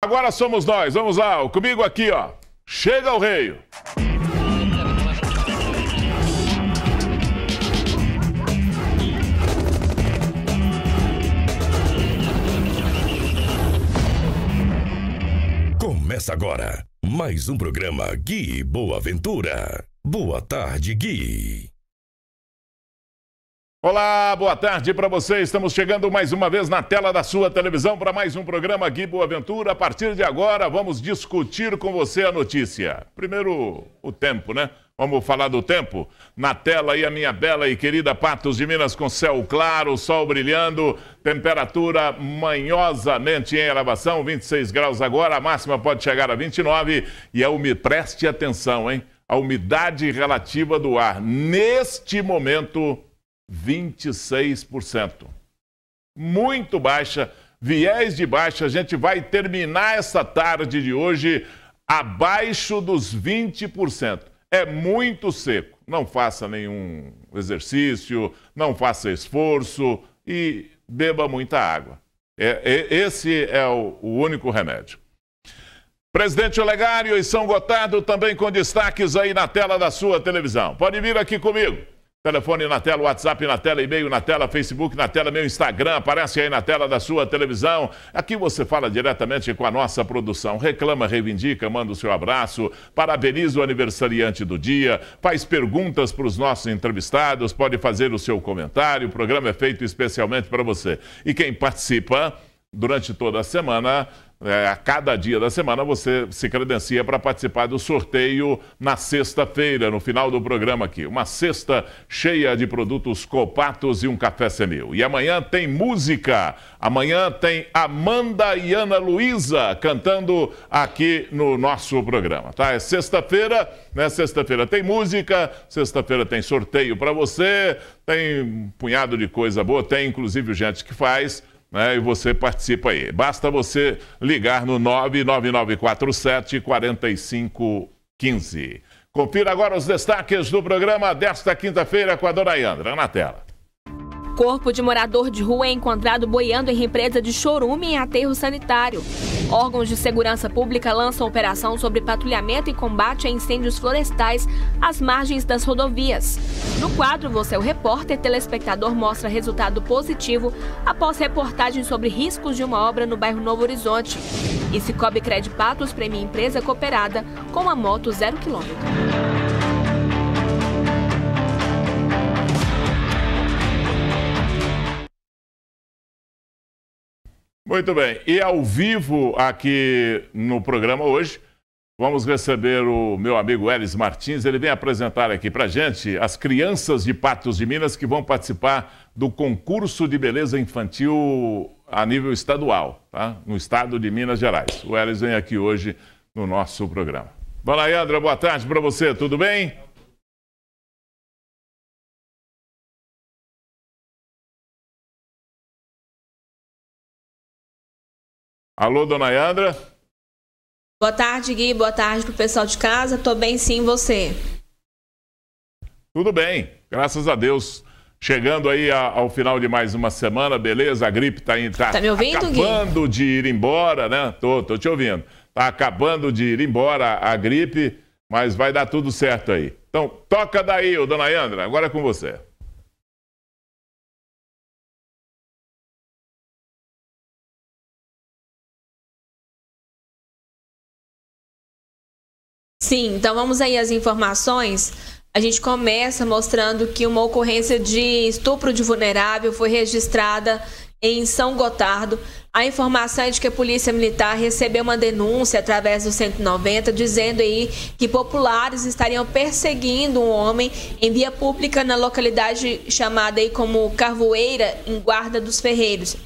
Agora somos nós, vamos lá, comigo aqui, ó. Chega o rei. Começa agora mais um programa Gui Boa Ventura. Boa tarde, Gui. Olá, boa tarde para você. Estamos chegando mais uma vez na tela da sua televisão para mais um programa aqui, Boa Aventura. A partir de agora, vamos discutir com você a notícia. Primeiro, o tempo, né? Vamos falar do tempo? Na tela aí a minha bela e querida Patos de Minas com céu claro, sol brilhando, temperatura manhosamente em elevação, 26 graus agora, a máxima pode chegar a 29 e é umidade, preste atenção, hein? A umidade relativa do ar neste momento 26%. Muito baixa, viés de baixa. A gente vai terminar essa tarde de hoje abaixo dos 20%. É muito seco. Não faça nenhum exercício, não faça esforço e beba muita água. É, é, esse é o, o único remédio. Presidente Olegário e São Gotardo também com destaques aí na tela da sua televisão. Pode vir aqui comigo. Telefone na tela, WhatsApp na tela, e-mail na tela, Facebook na tela, meu Instagram aparece aí na tela da sua televisão. Aqui você fala diretamente com a nossa produção. Reclama, reivindica, manda o seu abraço, parabeniza o aniversariante do dia, faz perguntas para os nossos entrevistados, pode fazer o seu comentário. O programa é feito especialmente para você. E quem participa durante toda a semana é, a cada dia da semana você se credencia para participar do sorteio na sexta-feira, no final do programa aqui. Uma sexta cheia de produtos copatos e um café senil. E amanhã tem música. Amanhã tem Amanda e Ana Luísa cantando aqui no nosso programa, tá? É sexta-feira, né? Sexta-feira tem música, sexta-feira tem sorteio para você, tem um punhado de coisa boa, tem inclusive gente que faz né, e você participa aí. Basta você ligar no 99947 4515. Confira agora os destaques do programa desta quinta-feira com a dona Yandra na tela. Corpo de morador de rua é encontrado boiando em represa de chorume em aterro sanitário. Órgãos de segurança pública lançam operação sobre patrulhamento e combate a incêndios florestais às margens das rodovias. No quadro Você é o Repórter, telespectador mostra resultado positivo após reportagem sobre riscos de uma obra no bairro Novo Horizonte. E Cicobi crédito Patos premia empresa cooperada com a moto zero quilômetro. Muito bem. E ao vivo aqui no programa hoje, vamos receber o meu amigo Elis Martins. Ele vem apresentar aqui para gente as crianças de Patos de Minas que vão participar do concurso de beleza infantil a nível estadual, tá? no estado de Minas Gerais. O Elis vem aqui hoje no nosso programa. Fala, André. Boa tarde para você. Tudo bem? Alô, dona Yandra? Boa tarde, Gui. Boa tarde pro pessoal de casa. Tô bem sim, você? Tudo bem, graças a Deus. Chegando aí ao final de mais uma semana, beleza? A gripe tá, tá, tá me ouvindo, acabando Gui? de ir embora, né? Tô, tô te ouvindo. Tá acabando de ir embora a gripe, mas vai dar tudo certo aí. Então, toca daí, dona Yandra. Agora é com você. Sim, então vamos aí às informações. A gente começa mostrando que uma ocorrência de estupro de vulnerável foi registrada em São Gotardo. A informação é de que a Polícia Militar recebeu uma denúncia através do 190 dizendo aí que populares estariam perseguindo um homem em via pública na localidade chamada aí como Carvoeira, em Guarda dos Ferreiros.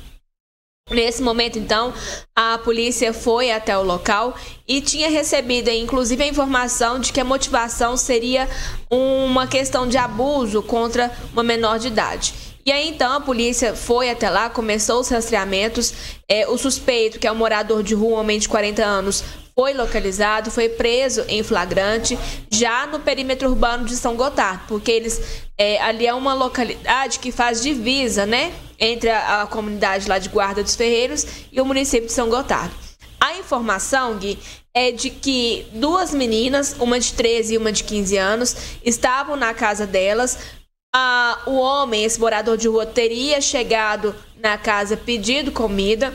Nesse momento, então, a polícia foi até o local e tinha recebido, inclusive, a informação de que a motivação seria uma questão de abuso contra uma menor de idade. E aí, então, a polícia foi até lá, começou os rastreamentos. É, o suspeito, que é um morador de rua, um homem de 40 anos, foi localizado, foi preso em flagrante já no perímetro urbano de São Gotardo, porque eles é, ali é uma localidade que faz divisa, né, entre a, a comunidade lá de Guarda dos Ferreiros e o município de São Gotardo. A informação, Gui, é de que duas meninas, uma de 13 e uma de 15 anos, estavam na casa delas. Ah, o homem, esse morador de rua, teria chegado na casa pedido comida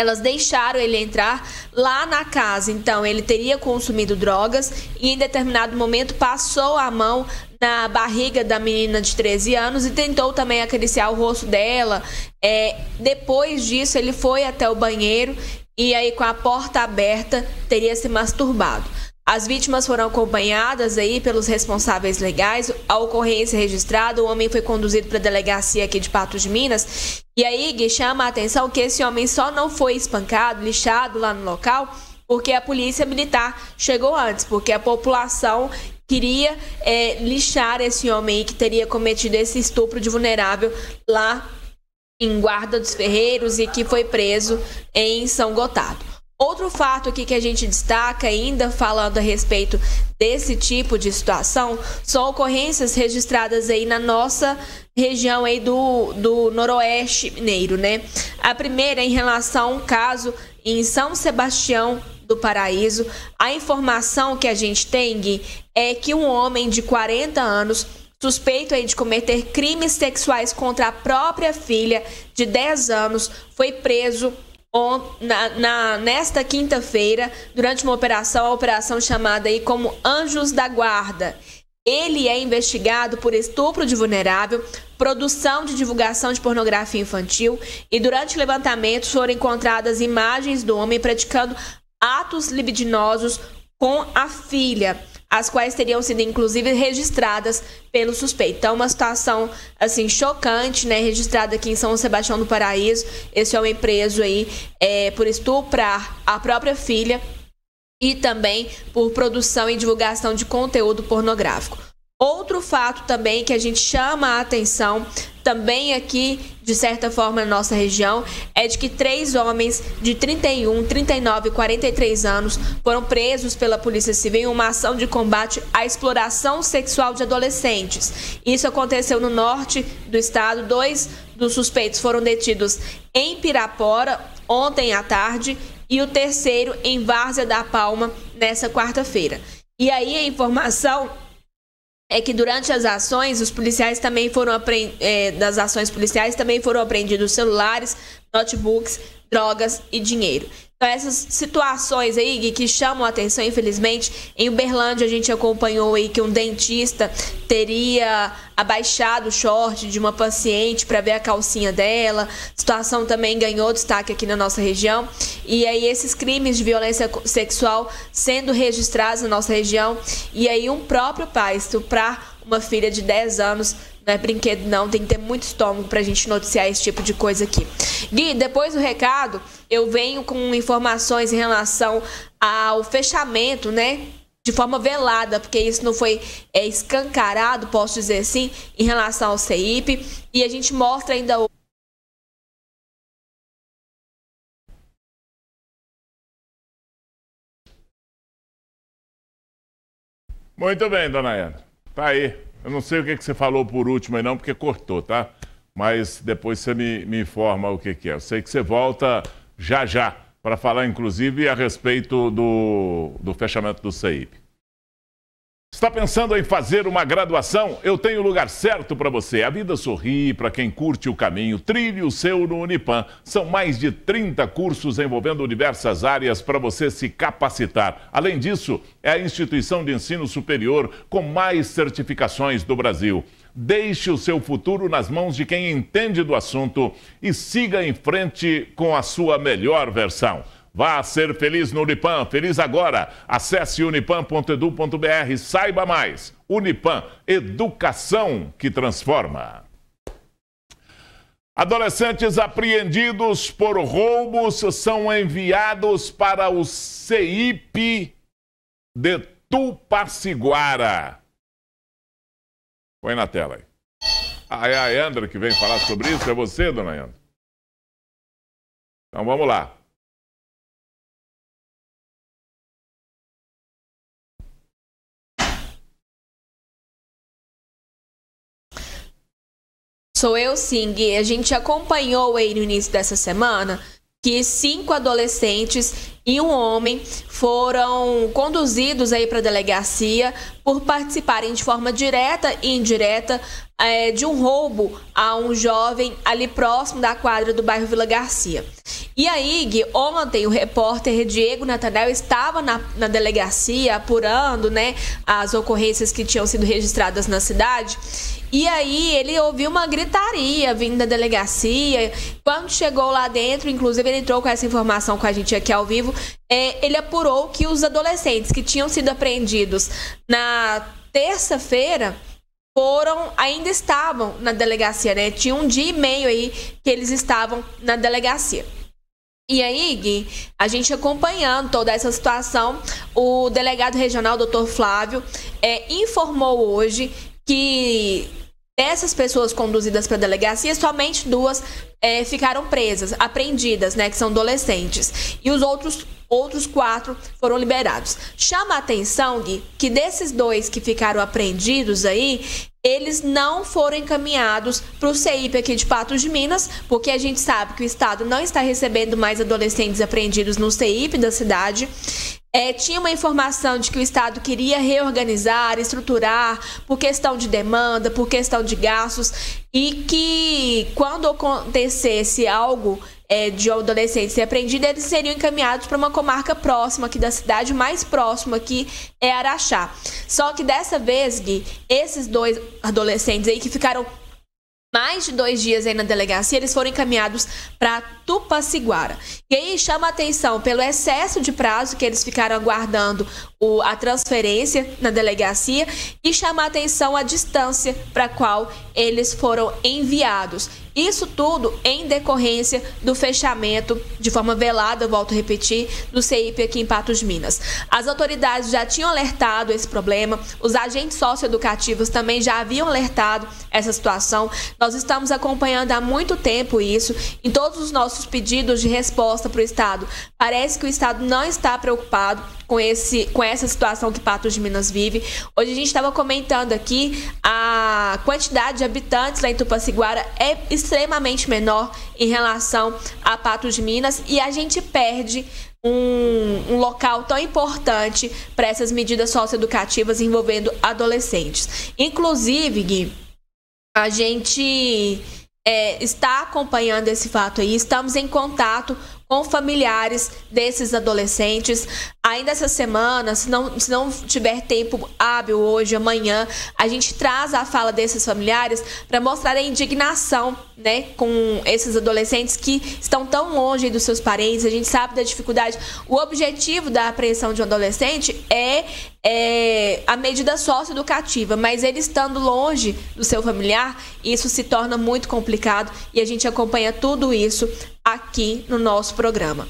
elas deixaram ele entrar lá na casa. Então, ele teria consumido drogas e, em determinado momento, passou a mão na barriga da menina de 13 anos e tentou também acariciar o rosto dela. É, depois disso, ele foi até o banheiro e, aí, com a porta aberta, teria se masturbado. As vítimas foram acompanhadas aí pelos responsáveis legais. A ocorrência é registrada, o homem foi conduzido para a delegacia aqui de Patos de Minas. E aí, Gui, chama a atenção que esse homem só não foi espancado, lixado lá no local, porque a polícia militar chegou antes, porque a população queria é, lixar esse homem aí que teria cometido esse estupro de vulnerável lá em Guarda dos Ferreiros e que foi preso em São Gotardo. Outro fato aqui que a gente destaca, ainda falando a respeito desse tipo de situação, são ocorrências registradas aí na nossa região aí do, do Noroeste Mineiro, né? A primeira é em relação a um caso em São Sebastião do Paraíso. A informação que a gente tem Gui, é que um homem de 40 anos suspeito aí de cometer crimes sexuais contra a própria filha de 10 anos foi preso na, na, nesta quinta-feira durante uma operação, a operação chamada aí como Anjos da Guarda. Ele é investigado por estupro de vulnerável, produção de divulgação de pornografia infantil e durante levantamento foram encontradas imagens do homem praticando atos libidinosos com a filha as quais teriam sido inclusive registradas pelo suspeito. Então, uma situação assim chocante, né? Registrada aqui em São Sebastião do Paraíso. Esse homem preso aí é, por estuprar a própria filha e também por produção e divulgação de conteúdo pornográfico. Outro fato também que a gente chama a atenção, também aqui de certa forma, na nossa região, é de que três homens de 31, 39 e 43 anos foram presos pela Polícia Civil em uma ação de combate à exploração sexual de adolescentes. Isso aconteceu no norte do estado. Dois dos suspeitos foram detidos em Pirapora ontem à tarde e o terceiro em Várzea da Palma nessa quarta-feira. E aí a informação é que durante as ações, os policiais também foram é, das ações policiais também foram apreendidos celulares, notebooks, drogas e dinheiro. Então, essas situações aí Gui, que chamam a atenção, infelizmente, em Uberlândia a gente acompanhou aí que um dentista teria abaixado o short de uma paciente para ver a calcinha dela. A situação também ganhou destaque aqui na nossa região. E aí esses crimes de violência sexual sendo registrados na nossa região. E aí um próprio pai estuprar uma filha de 10 anos. Não é brinquedo, não. Tem que ter muito estômago pra gente noticiar esse tipo de coisa aqui. Gui, depois do recado, eu venho com informações em relação ao fechamento, né? de forma velada, porque isso não foi é, escancarado, posso dizer assim, em relação ao CEIP. E a gente mostra ainda hoje. Muito bem, dona Ana. Tá aí. Eu não sei o que, que você falou por último aí não, porque cortou, tá? Mas depois você me, me informa o que, que é. Eu sei que você volta já já para falar, inclusive, a respeito do, do fechamento do CEIP. Está pensando em fazer uma graduação? Eu tenho o lugar certo para você. A vida sorri para quem curte o caminho. Trilhe o seu no Unipam. São mais de 30 cursos envolvendo diversas áreas para você se capacitar. Além disso, é a instituição de ensino superior com mais certificações do Brasil. Deixe o seu futuro nas mãos de quem entende do assunto e siga em frente com a sua melhor versão. Vá ser feliz no Unipan, feliz agora. Acesse unipan.edu.br, saiba mais. Unipan, educação que transforma. Adolescentes apreendidos por roubos são enviados para o CIP de Tupaciguara. Põe na tela aí. Ah, é a Yandra que vem falar sobre isso? É você, dona Yandra? Então vamos lá. Sou eu, sim, Gui. A gente acompanhou aí no início dessa semana que cinco adolescentes e um homem foram conduzidos aí para a delegacia por participarem de forma direta e indireta é, de um roubo a um jovem ali próximo da quadra do bairro Vila Garcia. E aí, Gui, ontem o repórter Diego Natanel estava na, na delegacia apurando né, as ocorrências que tinham sido registradas na cidade e aí ele ouviu uma gritaria vindo da delegacia. Quando chegou lá dentro, inclusive ele entrou com essa informação com a gente aqui ao vivo, é, ele apurou que os adolescentes que tinham sido apreendidos na terça-feira foram, ainda estavam na delegacia, né? Tinha um dia e meio aí que eles estavam na delegacia. E aí, Gui, a gente acompanhando toda essa situação, o delegado regional, doutor Flávio, é, informou hoje que Dessas pessoas conduzidas para delegacia, somente duas é, ficaram presas, apreendidas, né, que são adolescentes. E os outros outros quatro foram liberados. Chama a atenção, Gui, que desses dois que ficaram apreendidos aí, eles não foram encaminhados para o CEIP aqui de Patos de Minas, porque a gente sabe que o Estado não está recebendo mais adolescentes apreendidos no CEIP da cidade. É, tinha uma informação de que o Estado queria reorganizar, estruturar, por questão de demanda, por questão de gastos e que quando acontecesse algo é, de ser apreendido eles seriam encaminhados para uma comarca próxima aqui da cidade, mais próxima aqui é Araxá. Só que dessa vez, Gui, esses dois adolescentes aí que ficaram mais de dois dias aí na delegacia, eles foram encaminhados para Tupaciguara. E aí chama a atenção pelo excesso de prazo que eles ficaram aguardando o, a transferência na delegacia e chama a atenção a distância para qual eles foram enviados. Isso tudo em decorrência do fechamento, de forma velada, volto a repetir, do CEIP aqui em Patos Minas. As autoridades já tinham alertado esse problema, os agentes socioeducativos também já haviam alertado essa situação. Nós estamos acompanhando há muito tempo isso. Em todos os nossos pedidos de resposta para o Estado, parece que o Estado não está preocupado com, esse, com essa situação que Patos de Minas vive. Hoje a gente estava comentando aqui a a quantidade de habitantes lá em Tupaciguara é extremamente menor em relação a Patos de Minas e a gente perde um, um, local tão importante para essas medidas socioeducativas envolvendo adolescentes. Inclusive, Gui, a gente é, está acompanhando esse fato aí, estamos em contato com familiares desses adolescentes. Ainda essa semana, se não, se não tiver tempo hábil hoje, amanhã, a gente traz a fala desses familiares para mostrar a indignação né, com esses adolescentes que estão tão longe dos seus parentes. A gente sabe da dificuldade. O objetivo da apreensão de um adolescente é é, a medida socioeducativa, mas ele estando longe do seu familiar, isso se torna muito complicado e a gente acompanha tudo isso aqui no nosso programa.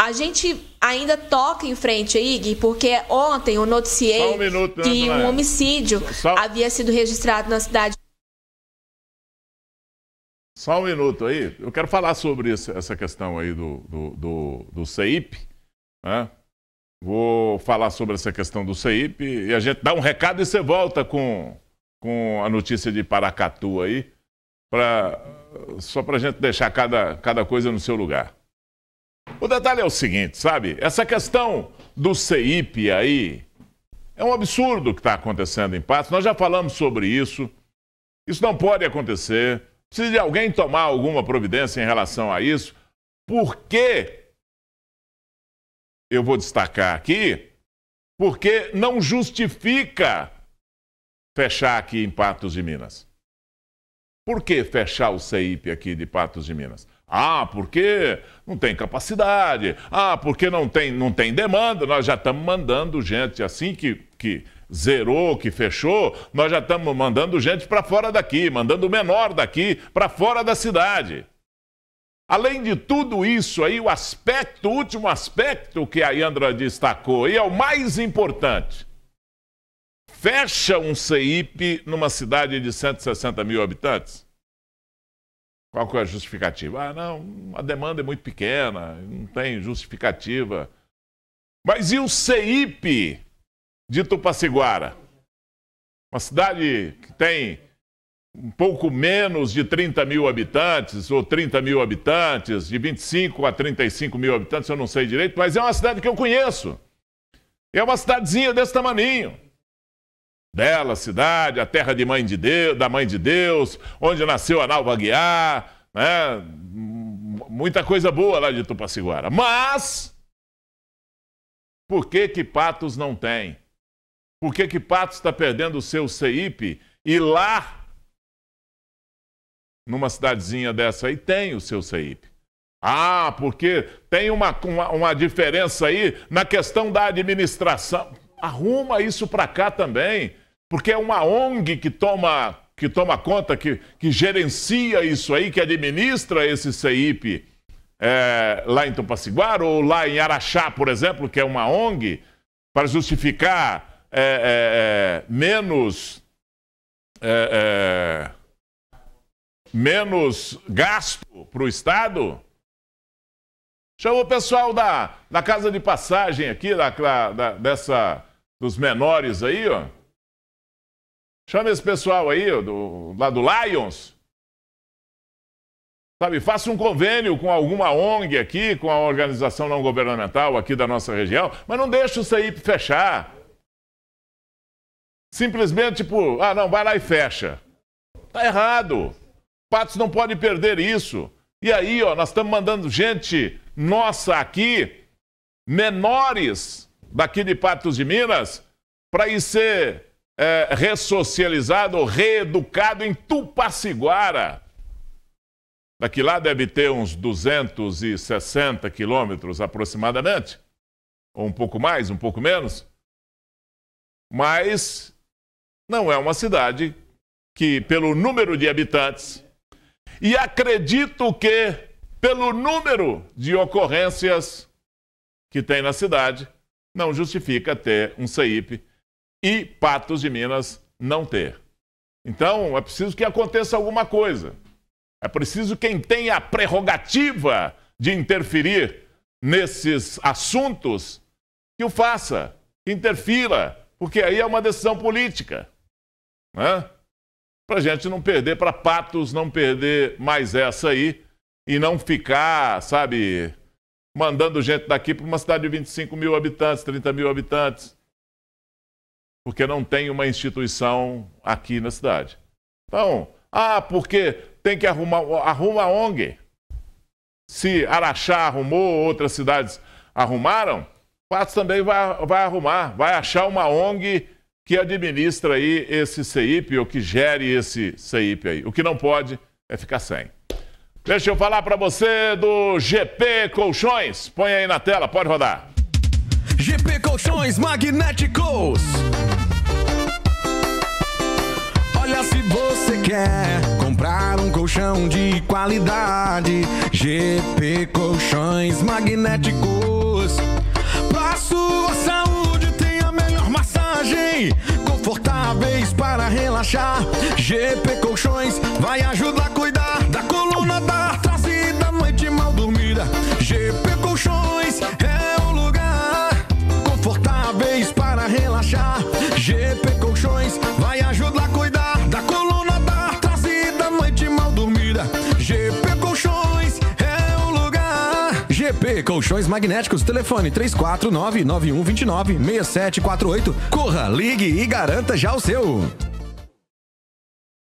A gente ainda toca em frente aí, Gui, porque ontem eu noticiei um minuto, né, que um homicídio Só... havia sido registrado na cidade. Só um minuto aí. Eu quero falar sobre essa questão aí do, do, do, do CEIP, né? Vou falar sobre essa questão do CEIP e a gente dá um recado e você volta com, com a notícia de Paracatu aí, pra, só para a gente deixar cada, cada coisa no seu lugar. O detalhe é o seguinte, sabe? Essa questão do CEIP aí é um absurdo que está acontecendo em Patos. Nós já falamos sobre isso. Isso não pode acontecer. Precisa de alguém tomar alguma providência em relação a isso. Por que eu vou destacar aqui, porque não justifica fechar aqui em Patos de Minas. Por que fechar o CEIP aqui de Patos de Minas? Ah, porque não tem capacidade. Ah, porque não tem, não tem demanda. Nós já estamos mandando gente assim que, que zerou, que fechou. Nós já estamos mandando gente para fora daqui, mandando o menor daqui para fora da cidade. Além de tudo isso aí, o aspecto, o último aspecto que a Yandra destacou, e é o mais importante. Fecha um CIP numa cidade de 160 mil habitantes? Qual que é a justificativa? Ah, não, a demanda é muito pequena, não tem justificativa. Mas e o CIP de Tupaciguara? Uma cidade que tem um pouco menos de 30 mil habitantes, ou 30 mil habitantes, de 25 a 35 mil habitantes, eu não sei direito, mas é uma cidade que eu conheço. É uma cidadezinha desse tamaninho. Bela cidade, a terra de mãe de Deus, da mãe de Deus, onde nasceu a Nalva Guiar, né? muita coisa boa lá de Tupaciguara. Mas, por que que Patos não tem? Por que que Patos está perdendo o seu CIP? E lá numa cidadezinha dessa aí tem o seu CEIP. Ah, porque tem uma, uma, uma diferença aí na questão da administração. Arruma isso para cá também, porque é uma ONG que toma, que toma conta, que, que gerencia isso aí, que administra esse CEIP é, lá em Tupaciguara ou lá em Araxá, por exemplo, que é uma ONG, para justificar é, é, é menos. É, é menos gasto para o Estado? Chamou o pessoal da, da casa de passagem aqui, da, da, dessa, dos menores aí, ó. Chama esse pessoal aí, ó, do, lá do Lions. Sabe, faça um convênio com alguma ONG aqui, com a organização não governamental aqui da nossa região, mas não deixa isso aí fechar. Simplesmente tipo ah, não, vai lá e fecha. Tá errado. Patos não pode perder isso. E aí, ó, nós estamos mandando gente nossa aqui, menores daqui de Patos de Minas, para ir ser é, ressocializado, reeducado em Tupaciguara. Daqui lá deve ter uns 260 quilômetros aproximadamente, ou um pouco mais, um pouco menos. Mas não é uma cidade que, pelo número de habitantes, e acredito que, pelo número de ocorrências que tem na cidade, não justifica ter um CEIP e Patos de Minas não ter. Então, é preciso que aconteça alguma coisa. É preciso quem tenha a prerrogativa de interferir nesses assuntos que o faça, que interfira, porque aí é uma decisão política. Né? para a gente não perder, para Patos não perder mais essa aí e não ficar, sabe, mandando gente daqui para uma cidade de 25 mil habitantes, 30 mil habitantes, porque não tem uma instituição aqui na cidade. Então, ah, porque tem que arrumar, arruma a ONG. Se Araxá arrumou, outras cidades arrumaram, Patos também vai, vai arrumar, vai achar uma ONG que administra aí esse CIP ou que gere esse CIP aí. O que não pode é ficar sem. Deixa eu falar para você do GP Colchões. Põe aí na tela, pode rodar. GP Colchões Magnéticos. Olha se você quer comprar um colchão de qualidade, GP Colchões Magnéticos. Pra sua saúde Massagem confortáveis para relaxar. GP Colchões vai ajudar a cuidar Colchões Magnéticos, telefone 349-9129-6748. Corra, ligue e garanta já o seu.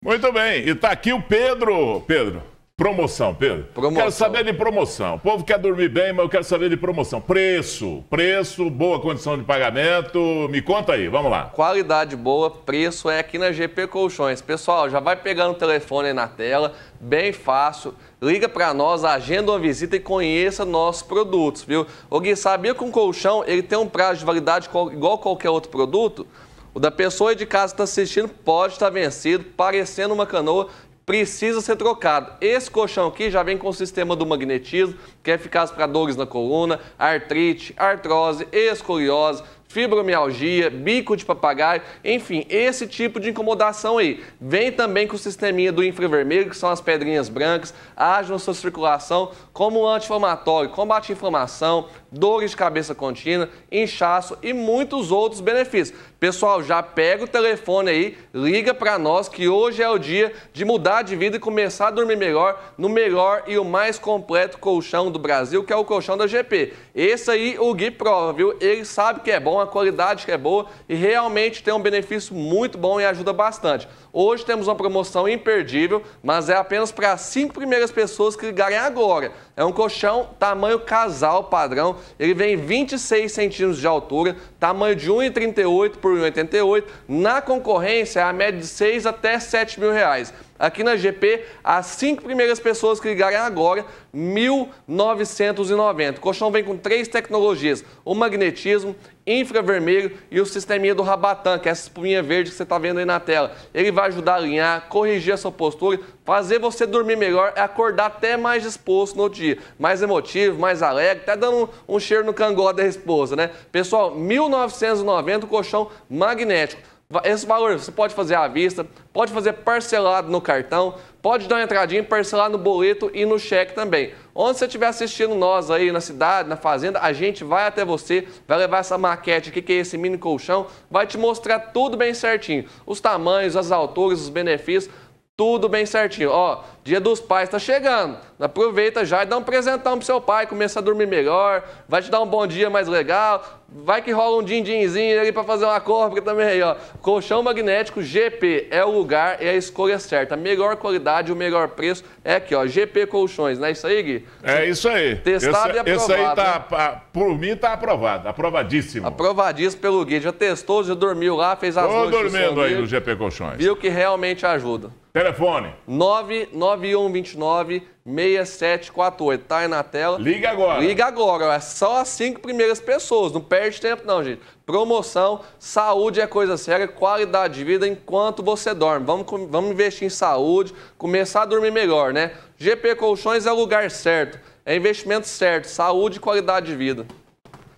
Muito bem, e tá aqui o Pedro. Pedro, Promoção, Pedro. Promoção. Quero saber de promoção. O povo quer dormir bem, mas eu quero saber de promoção. Preço, preço, boa condição de pagamento. Me conta aí, vamos lá. Qualidade boa, preço é aqui na GP Colchões. Pessoal, já vai pegando o telefone aí na tela, bem fácil. Liga para nós, agenda uma visita e conheça nossos produtos, viu? O Gui, sabia que um colchão ele tem um prazo de validade igual qualquer outro produto? O da pessoa de casa que está assistindo pode estar vencido, parecendo uma canoa, precisa ser trocado. Esse colchão aqui já vem com o sistema do magnetismo, que é eficaz para dores na coluna, artrite, artrose, escoliose, fibromialgia, bico de papagaio, enfim, esse tipo de incomodação aí. Vem também com o sisteminha do infravermelho, que são as pedrinhas brancas, age na sua circulação como um anti-inflamatório, combate a inflamação, dores de cabeça contínua, inchaço e muitos outros benefícios. Pessoal, já pega o telefone aí, liga para nós que hoje é o dia de mudar de vida e começar a dormir melhor no melhor e o mais completo colchão do Brasil, que é o colchão da GP. Esse aí o Gui prova, viu? Ele sabe que é bom, a qualidade que é boa e realmente tem um benefício muito bom e ajuda bastante. Hoje temos uma promoção imperdível, mas é apenas para as cinco primeiras pessoas que ligarem agora. É um colchão tamanho casal padrão, ele vem 26 centímetros de altura, tamanho de 1,38 por 1,88. Na concorrência, é a média de 6 até 7 mil reais. Aqui na GP, as cinco primeiras pessoas que ligarem agora, 1990. O colchão vem com três tecnologias: o magnetismo, infravermelho e o sisteminha do Rabatan, que é essa espuminha verde que você está vendo aí na tela. Ele vai ajudar a alinhar, corrigir a sua postura, fazer você dormir melhor e acordar até mais disposto no dia. Mais emotivo, mais alegre, até dando um, um cheiro no cangó da esposa, né? Pessoal, 1990, o colchão magnético. Esse valor você pode fazer à vista, pode fazer parcelado no cartão, pode dar uma entradinha e parcelar no boleto e no cheque também. Onde você estiver assistindo nós aí na cidade, na fazenda, a gente vai até você, vai levar essa maquete aqui, que é esse mini colchão, vai te mostrar tudo bem certinho. Os tamanhos, as alturas, os benefícios, tudo bem certinho. Ó, dia dos pais está chegando. Aproveita já e dá um presentão pro seu pai, começa a dormir melhor, vai te dar um bom dia mais legal, Vai que rola um din-dinzinho ali para fazer uma compra também aí, ó. Colchão magnético GP é o lugar e é a escolha certa. A melhor qualidade, o melhor preço é aqui, ó. GP Colchões, não é isso aí, Gui? É isso aí. Testado esse, e aprovado. Isso aí tá, por mim tá aprovado, aprovadíssimo. Aprovadíssimo pelo Gui. Já testou, já dormiu lá, fez as Tô dormindo aí no GP Colchões. Viu que realmente ajuda. Telefone. 99129 6748. Tá aí na tela. Liga agora. Liga agora. É só as cinco primeiras pessoas. Não perde tempo, não, gente. Promoção, saúde é coisa séria, qualidade de vida enquanto você dorme. Vamos, vamos investir em saúde, começar a dormir melhor, né? GP Colchões é o lugar certo. É investimento certo. Saúde e qualidade de vida.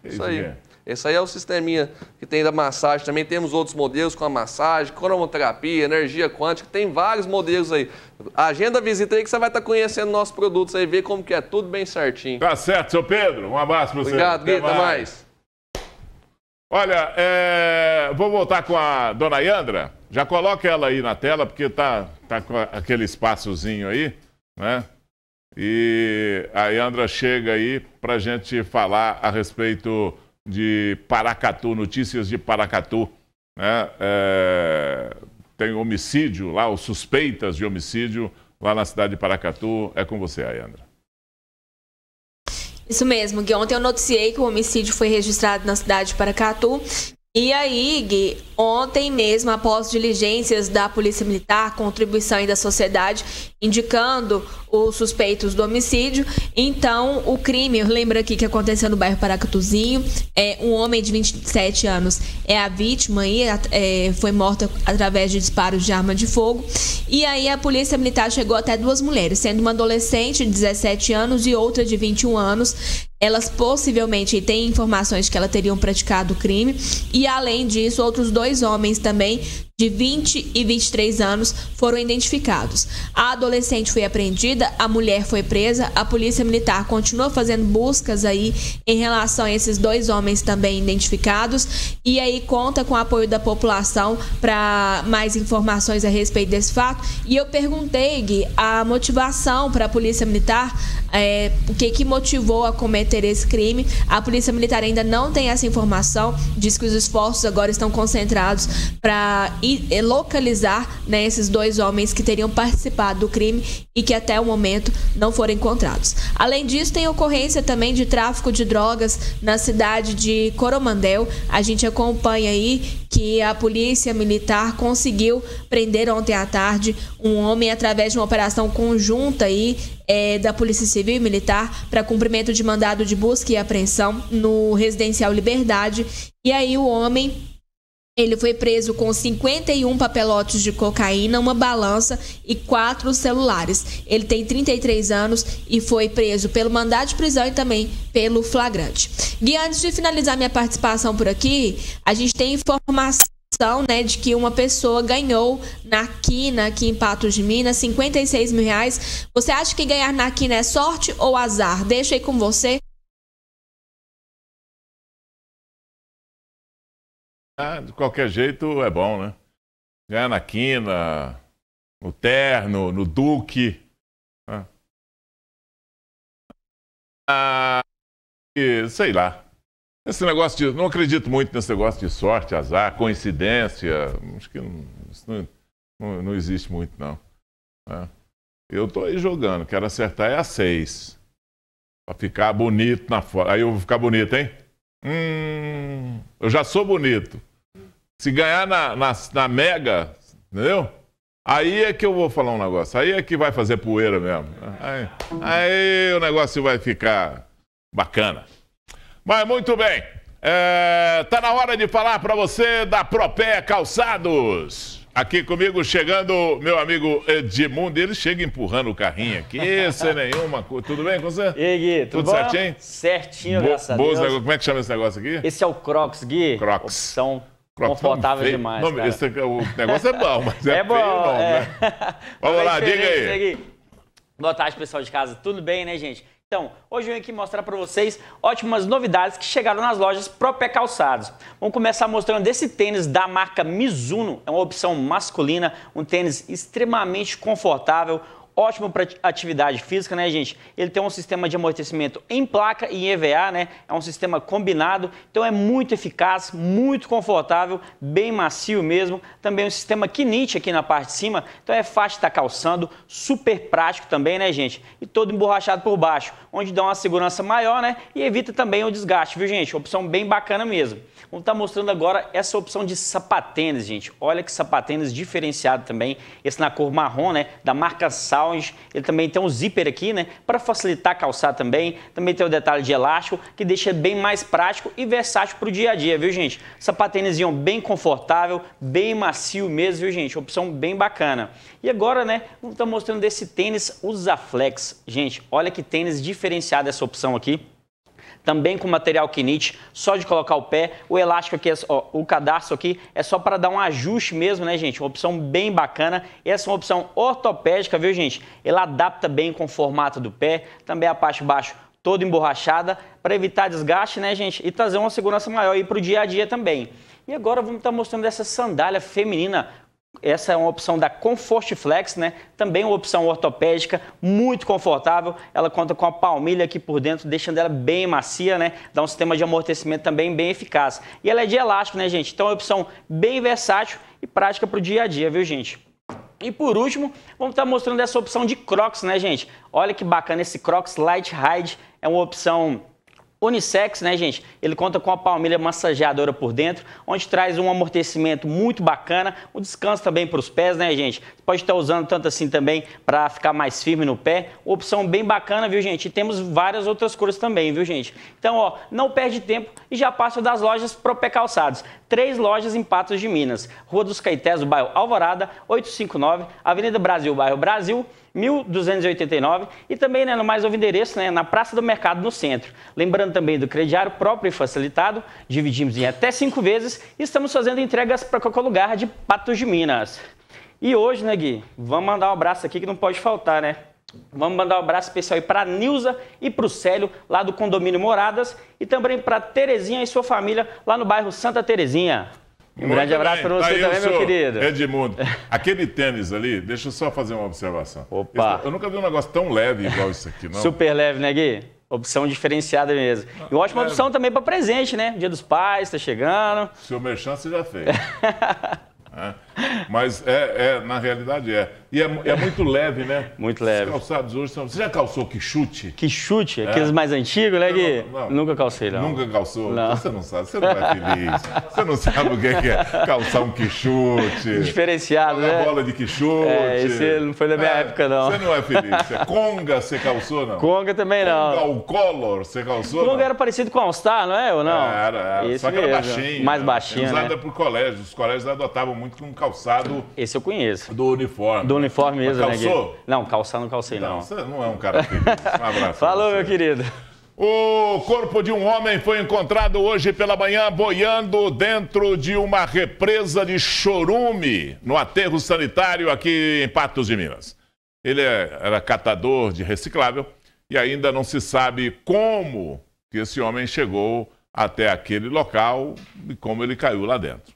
Isso aí. Esse aí é o sisteminha que tem da massagem também. Temos outros modelos com a massagem, cromoterapia, energia quântica, tem vários modelos aí. Agenda a visita aí que você vai estar tá conhecendo nossos produtos aí, ver como que é tudo bem certinho. Tá certo, seu Pedro. Um abraço pra você. Obrigado, Gui. Até mais. mais. Olha, é... vou voltar com a dona Yandra. Já coloca ela aí na tela, porque tá, tá com aquele espaçozinho aí, né? E a Yandra chega aí pra gente falar a respeito de Paracatu, notícias de Paracatu. Né? É, tem homicídio lá, ou suspeitas de homicídio lá na cidade de Paracatu. É com você, Ayandra. Isso mesmo, Gui. Ontem eu noticiei que o homicídio foi registrado na cidade de Paracatu e aí, Gui, ontem mesmo, após diligências da Polícia Militar, contribuição e da sociedade, indicando os suspeitos do homicídio, então o crime, lembra aqui que aconteceu no bairro Paracatuzinho, é, um homem de 27 anos é a vítima e é, é, foi morta através de disparos de arma de fogo. E aí a Polícia Militar chegou até duas mulheres, sendo uma adolescente de 17 anos e outra de 21 anos elas possivelmente têm informações que elas teriam praticado o crime e além disso outros dois homens também de 20 e 23 anos foram identificados. A adolescente foi apreendida, a mulher foi presa, a polícia militar continua fazendo buscas aí em relação a esses dois homens também identificados e aí conta com o apoio da população para mais informações a respeito desse fato. E eu perguntei Gui, a motivação para a polícia militar, é, o que que motivou a cometer esse crime? A polícia militar ainda não tem essa informação, diz que os esforços agora estão concentrados para localizar né, esses dois homens que teriam participado do crime e que até o momento não foram encontrados. Além disso, tem ocorrência também de tráfico de drogas na cidade de Coromandel. A gente acompanha aí que a polícia militar conseguiu prender ontem à tarde um homem através de uma operação conjunta aí é, da Polícia Civil e Militar para cumprimento de mandado de busca e apreensão no residencial Liberdade. E aí o homem ele foi preso com 51 papelotes de cocaína, uma balança e quatro celulares. Ele tem 33 anos e foi preso pelo mandado de prisão e também pelo flagrante. E antes de finalizar minha participação por aqui, a gente tem informação né, de que uma pessoa ganhou na quina aqui em Patos de Minas 56 mil reais. Você acha que ganhar na quina é sorte ou azar? Deixa aí com você Ah, de qualquer jeito é bom, né? Ganhar na quina, no terno, no duque. Né? Ah, e, sei lá. Esse negócio de. Não acredito muito nesse negócio de sorte, azar, coincidência. Acho que não, isso não, não, existe muito, não. Né? Eu estou aí jogando, quero acertar é a 6. Pra ficar bonito na foto. Aí eu vou ficar bonito, hein? Hum, eu já sou bonito. Se ganhar na, na, na Mega, entendeu? Aí é que eu vou falar um negócio. Aí é que vai fazer poeira mesmo. Aí, aí o negócio vai ficar bacana. Mas muito bem. É, tá na hora de falar para você da Propé Calçados. Aqui comigo chegando meu amigo Edmundo. Ele chega empurrando o carrinho aqui, sem nenhuma coisa. Tudo bem com você? E aí, Gui, tudo, tudo certinho? Certinho, Bo graças a Deus. Como é que chama esse negócio aqui? Esse é o Crocs, Gui. Crocs. Opção confortável demais. Não, cara. Esse, é é o negócio é bom, mas é, é bom, feio não, é. né? Vamos lá, diga aí. Boa tarde, pessoal de casa. Tudo bem, né, gente? Então, hoje eu vim aqui mostrar para vocês ótimas novidades que chegaram nas lojas própria Calçados. Vamos começar mostrando esse tênis da marca Mizuno. É uma opção masculina, um tênis extremamente confortável, ótimo para atividade física, né, gente? Ele tem um sistema de amortecimento em placa e em EVA, né? É um sistema combinado, então é muito eficaz, muito confortável, bem macio mesmo. Também um sistema Knit aqui na parte de cima, então é fácil estar tá calçando, super prático também, né, gente? E todo emborrachado por baixo, onde dá uma segurança maior, né? E evita também o desgaste, viu, gente? Opção bem bacana mesmo. Vamos estar tá mostrando agora essa opção de sapatênis, gente. Olha que sapatênis diferenciado também. Esse na cor marrom, né? Da marca Sound. Ele também tem um zíper aqui, né? Para facilitar calçar também. Também tem o detalhe de elástico, que deixa bem mais prático e versátil para o dia a dia, viu, gente? Sapatênis bem confortável, bem macio mesmo, viu, gente? Opção bem bacana. E agora, né? Vamos estar tá mostrando desse tênis Usaflex. Gente, olha que tênis diferenciado essa opção aqui também com material quinite, só de colocar o pé. O elástico aqui, é o cadarço aqui, é só para dar um ajuste mesmo, né, gente? Uma opção bem bacana. Essa é uma opção ortopédica, viu, gente? Ela adapta bem com o formato do pé, também a parte de baixo toda emborrachada, para evitar desgaste, né, gente? E trazer uma segurança maior aí para o dia a dia também. E agora vamos estar tá mostrando essa sandália feminina essa é uma opção da Comfort Flex, né? Também uma opção ortopédica, muito confortável. Ela conta com a palmilha aqui por dentro, deixando ela bem macia, né? Dá um sistema de amortecimento também bem eficaz. E ela é de elástico, né, gente? Então é uma opção bem versátil e prática para o dia a dia, viu, gente? E por último, vamos estar tá mostrando essa opção de Crocs, né, gente? Olha que bacana esse Crocs Light Ride. É uma opção Unissex, né, gente? Ele conta com a palmilha massageadora por dentro, onde traz um amortecimento muito bacana, um descanso também para os pés, né, gente? Você pode estar usando tanto assim também para ficar mais firme no pé. Opção bem bacana, viu, gente? E temos várias outras cores também, viu, gente? Então, ó, não perde tempo e já passa das lojas pé Calçados. Três lojas em Patos de Minas. Rua dos Caetés, do bairro Alvorada, 859, Avenida Brasil, bairro Brasil. 1289 e também né, no mais novo endereço, né, na Praça do Mercado, no centro. Lembrando também do crediário próprio e facilitado, dividimos em até cinco vezes e estamos fazendo entregas para qualquer lugar de Patos de Minas. E hoje, né, Gui, vamos mandar um abraço aqui que não pode faltar, né? Vamos mandar um abraço especial aí para Nilza e para o Célio, lá do condomínio Moradas, e também para Terezinha e sua família, lá no bairro Santa Terezinha. Um grande abraço para tá você também, meu querido. Edmundo. Aquele tênis ali, deixa eu só fazer uma observação. Opa. eu nunca vi um negócio tão leve igual isso aqui, não. Super leve, né, Gui? Opção diferenciada mesmo. E uma ótima opção também para presente, né? Dia dos pais, está chegando. Seu merchan você já fez. é. Mas é, é, na realidade é. E é, é muito leve, né? Muito leve. Os calçados hoje são. Você já calçou que chute? Que é. chute? Aqueles é. mais antigos, né? Gui? Não, não. Nunca calcei, não. Nunca calçou? Não. Você não sabe, você não é feliz. você não sabe o que é, é calçar um que chute. Diferenciado, é né? bola de que chute. É, esse não foi da minha época, não. Você não é feliz. conga, você calçou, não? Conga também não. Conga, o Color, você calçou? Conga não? era parecido com All-Star, não é? Ou não? Era, era. Esse Só que mesmo. era baixinho. Mais né? baixinho. Usada né? por colégios. Os colégios adotavam muito com calçado calçado. Esse eu conheço. Do uniforme. Do uniforme mesmo, calçou? né? Calçou? Não, calçar não calcei, não. não. Você não é um cara querido. Um abraço. Falou, meu querido. O corpo de um homem foi encontrado hoje pela manhã boiando dentro de uma represa de chorume no aterro sanitário aqui em Patos de Minas. Ele é, era catador de reciclável e ainda não se sabe como que esse homem chegou até aquele local e como ele caiu lá dentro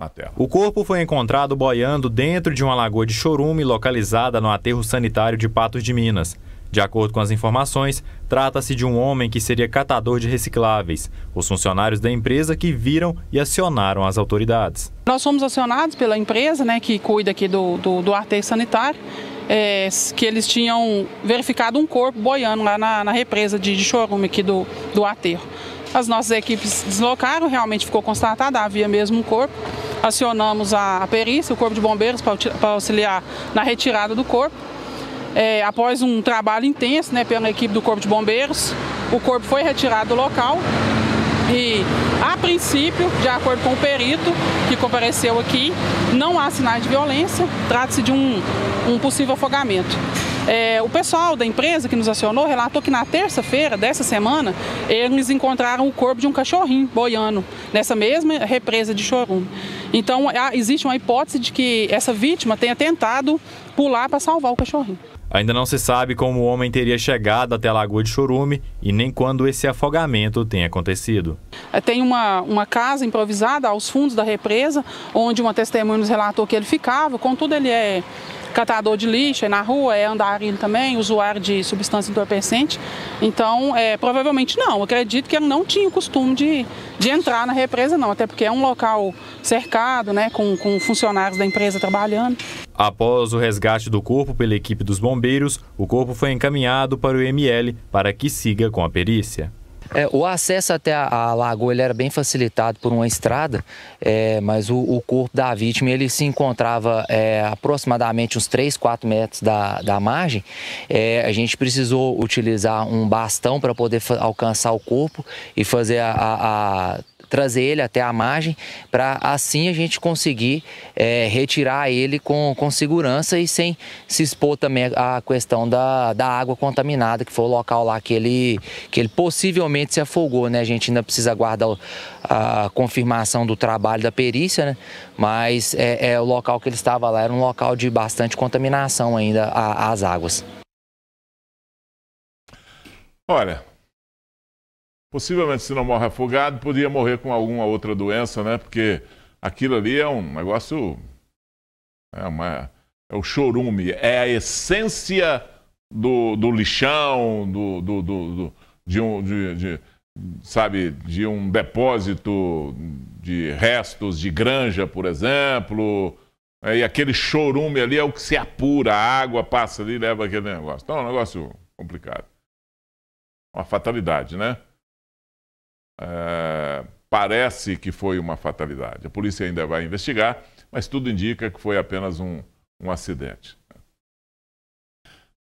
na O corpo foi encontrado boiando dentro de uma lagoa de chorume localizada no aterro sanitário de Patos de Minas. De acordo com as informações, trata-se de um homem que seria catador de recicláveis. Os funcionários da empresa que viram e acionaram as autoridades. Nós fomos acionados pela empresa né, que cuida aqui do, do, do sanitário, é, que eles tinham verificado um corpo boiando lá na, na represa de, de, Chorume aqui do, do aterro. As nossas equipes deslocaram, realmente ficou constatada, havia mesmo um corpo acionamos a, perícia, o Corpo de Bombeiros, para auxiliar na retirada do corpo. É, após um trabalho intenso né, pela equipe do Corpo de Bombeiros, o corpo foi retirado do local e, a princípio, de acordo com o perito que compareceu aqui, não há sinais de violência, trata-se de um, um possível afogamento. É, o pessoal da empresa que nos acionou relatou que na terça-feira dessa semana eles encontraram o corpo de um cachorrinho boiano nessa mesma represa de Chorume. Então há, existe uma hipótese de que essa vítima tenha tentado pular para salvar o cachorrinho. Ainda não se sabe como o homem teria chegado até a Lagoa de Chorume e nem quando esse afogamento tenha acontecido. É, tem uma, uma casa improvisada aos fundos da represa, onde uma testemunha nos relatou que ele ficava, contudo ele é catador de lixo, é na rua, é andarilho também, usuário de substância entorpecente. Então, é, provavelmente não. Eu acredito que ele não tinha o costume de, de entrar na represa, não, até porque é um local cercado, né, com, com funcionários da empresa trabalhando. Após o resgate do corpo pela equipe dos bombeiros, o corpo foi encaminhado para o ML para que siga com a perícia. É, o acesso até a, a lagoa ele era bem facilitado por uma estrada, é, mas o, o, corpo da vítima ele se encontrava é, aproximadamente uns 3, 4 metros da, da margem. É, a gente precisou utilizar um bastão para poder alcançar o corpo e fazer a, a, a trazer ele até a margem, para assim a gente conseguir é, retirar ele com, com segurança e sem se expor também à questão da, da água contaminada, que foi o local lá que ele, que ele possivelmente se afogou, né? A gente ainda precisa aguardar a confirmação do trabalho da perícia, né? Mas é, é o local que ele estava lá era um local de bastante contaminação ainda às águas. Olha, possivelmente se não morre afogado, podia morrer com alguma outra doença, né? Porque aquilo ali é um negócio. É, uma, é o chorume, é a essência do, do lixão, do, do, do de um. De, de, sabe, de um depósito de restos de granja, por exemplo. É, e aquele chorume ali é o que se apura, a água passa ali e leva aquele negócio. Então é um negócio complicado. Uma fatalidade, né? Eh, parece que foi uma fatalidade. A polícia ainda vai investigar, mas tudo indica que foi apenas um, um acidente.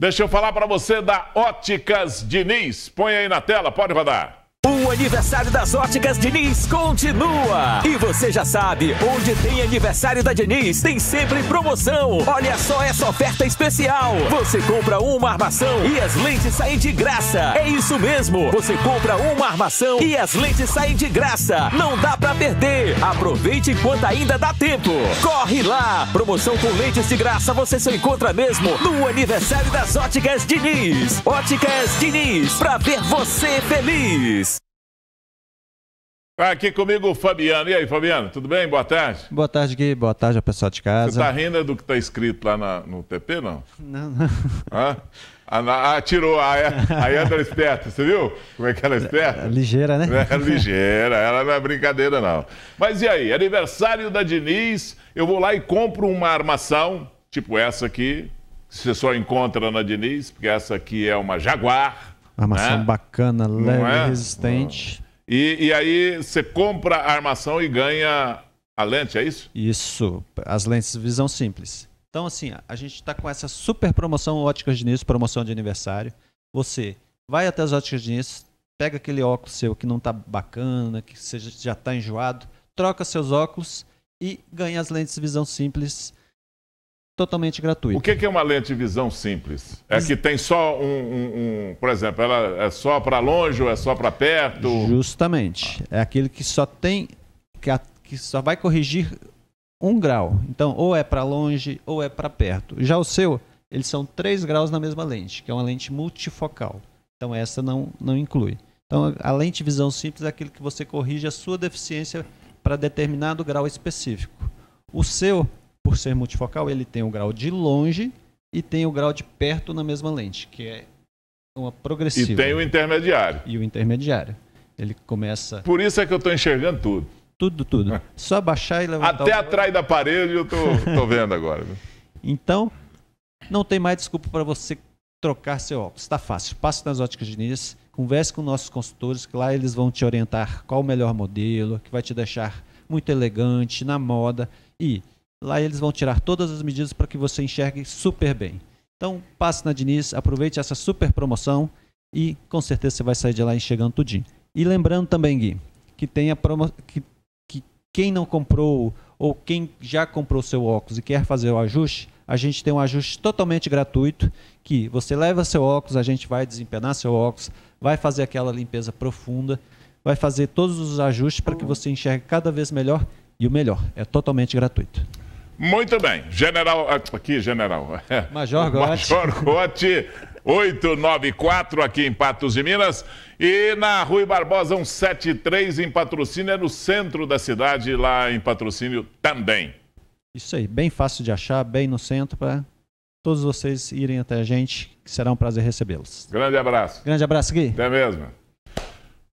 Deixa eu falar para você da Óticas Diniz. Põe aí na tela, pode rodar. O aniversário das óticas Diniz continua! E você já sabe, onde tem aniversário da Diniz, tem sempre promoção! Olha só essa oferta especial! Você compra uma armação e as lentes saem de graça! É isso mesmo! Você compra uma armação e as lentes saem de graça! Não dá pra perder! Aproveite enquanto ainda dá tempo! Corre lá! Promoção com lentes de graça você só encontra mesmo no aniversário das óticas Diniz! Óticas Diniz, pra ver você feliz! Tá aqui comigo o Fabiano. E aí, Fabiano, tudo bem? Boa tarde. Boa tarde, Gui. Boa tarde ao pessoal de casa. Você tá rindo do que tá escrito lá na, no TP, não? Não, não. Hã? Ah, ah tirou. Ah, é. aí a Yandra tá esperta, você viu? Como é que ela é esperta? É, ligeira, né? É, ligeira, ela não é brincadeira, não. Mas e aí, aniversário da Diniz, eu vou lá e compro uma armação, tipo essa aqui, que você só encontra na Diniz, porque essa aqui é uma Jaguar. Armação né? bacana, leve, é? resistente. Não. E, e aí você compra a armação e ganha a lente, é isso? Isso, as lentes visão simples. Então, assim, a gente está com essa super promoção Óticas Diniz, promoção de aniversário. Você vai até as Óticas Diniz, pega aquele óculos seu que não está bacana, que você já está enjoado, troca seus óculos e ganha as lentes visão simples totalmente gratuito. O é que, é uma lente de visão simples? É que tem só um, um, um por exemplo, ela é só para longe ou é só para perto? Justamente. É aquele que só tem, que, a, que só vai corrigir um grau. Então, ou é para longe ou é para perto. Já o seu, eles são três graus na mesma lente, que é uma lente multifocal. Então, essa não, não inclui. Então, a lente de visão simples é aquilo que você corrige a sua deficiência para determinado grau específico. O seu por ser multifocal, ele tem o grau de longe e tem o grau de perto na mesma lente, que é uma progressiva. E tem o intermediário. E o intermediário. Ele começa. Por isso é que eu estou enxergando tudo. Tudo, tudo. Só baixar e levantar. Até atrás da parede eu tô, tô vendo agora. então, não tem mais desculpa para você trocar seu óculos. Está fácil. Passe nas óticas Diniz, converse com nossos consultores, que lá eles vão te orientar qual o melhor modelo, que vai te deixar muito elegante, na moda. E Lá eles vão tirar todas as medidas para que você enxergue super bem. Então, passe na Diniz, aproveite essa super promoção e com certeza você vai sair de lá enxergando tudinho. E lembrando também, Gui, que tem a promo... que, que quem não comprou ou quem já comprou seu óculos e quer fazer o ajuste, a gente tem um ajuste totalmente gratuito que você leva seu óculos, a gente vai desempenar seu óculos, vai fazer aquela limpeza profunda, vai fazer todos os ajustes para que você enxergue cada vez melhor e o melhor, é totalmente gratuito. Muito bem. General. Ah, aqui, general. Major Gotti. Major Gotti. 894 aqui em Patos de Minas. E na Rui Barbosa, 173 em Patrocínio, é no centro da cidade, lá em Patrocínio também. Isso aí, bem fácil de achar, bem no centro, para todos vocês irem até a gente, que será um prazer recebê-los. Grande abraço. Grande abraço, Gui. Até mesmo.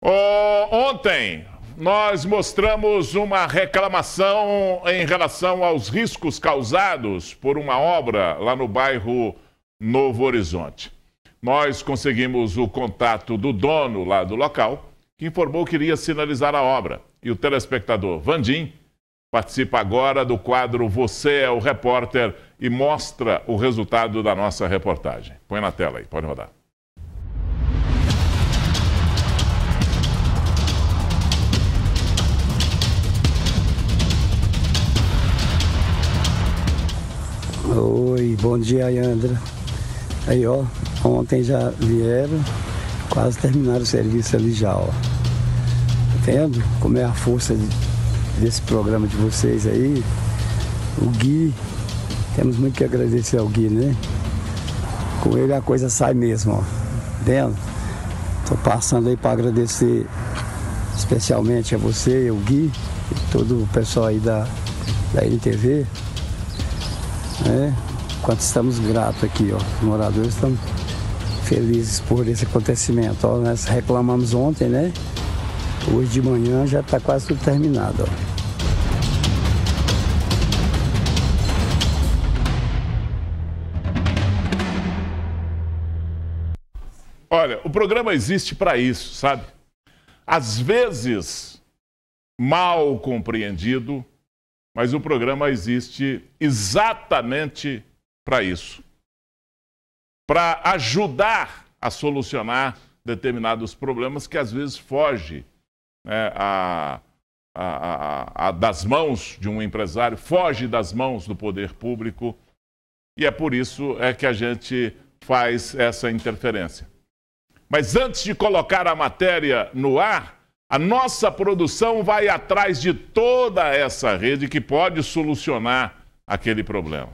Oh, ontem, nós mostramos uma reclamação em relação aos riscos causados por uma obra lá no bairro Novo Horizonte. Nós conseguimos o contato do dono lá do local, que informou que iria sinalizar a obra. E o telespectador Vandim participa agora do quadro Você é o Repórter e mostra o resultado da nossa reportagem. Põe na tela aí, pode rodar. Oi, bom dia, Yandra. Aí, ó, ontem já vieram, quase terminaram o serviço ali já, ó. Vendo como é a força desse programa de vocês aí. O Gui, temos muito que agradecer ao Gui, né? Com ele a coisa sai mesmo, ó. Vendo? Tô passando aí para agradecer especialmente a você, o Gui e todo o pessoal aí da, da NTV né? Quanto estamos gratos aqui, ó. Os moradores estão felizes por esse acontecimento. Ó, nós reclamamos ontem, né? Hoje de manhã já está quase tudo terminado. Ó. Olha, o programa existe para isso, sabe? Às vezes, mal compreendido, mas o programa existe exatamente para isso para ajudar a solucionar determinados problemas que às vezes foge né, a, a, a, das mãos de um empresário, foge das mãos do poder público e é por isso é que a gente faz essa interferência. Mas antes de colocar a matéria no ar, a nossa produção vai atrás de toda essa rede que pode solucionar aquele problema.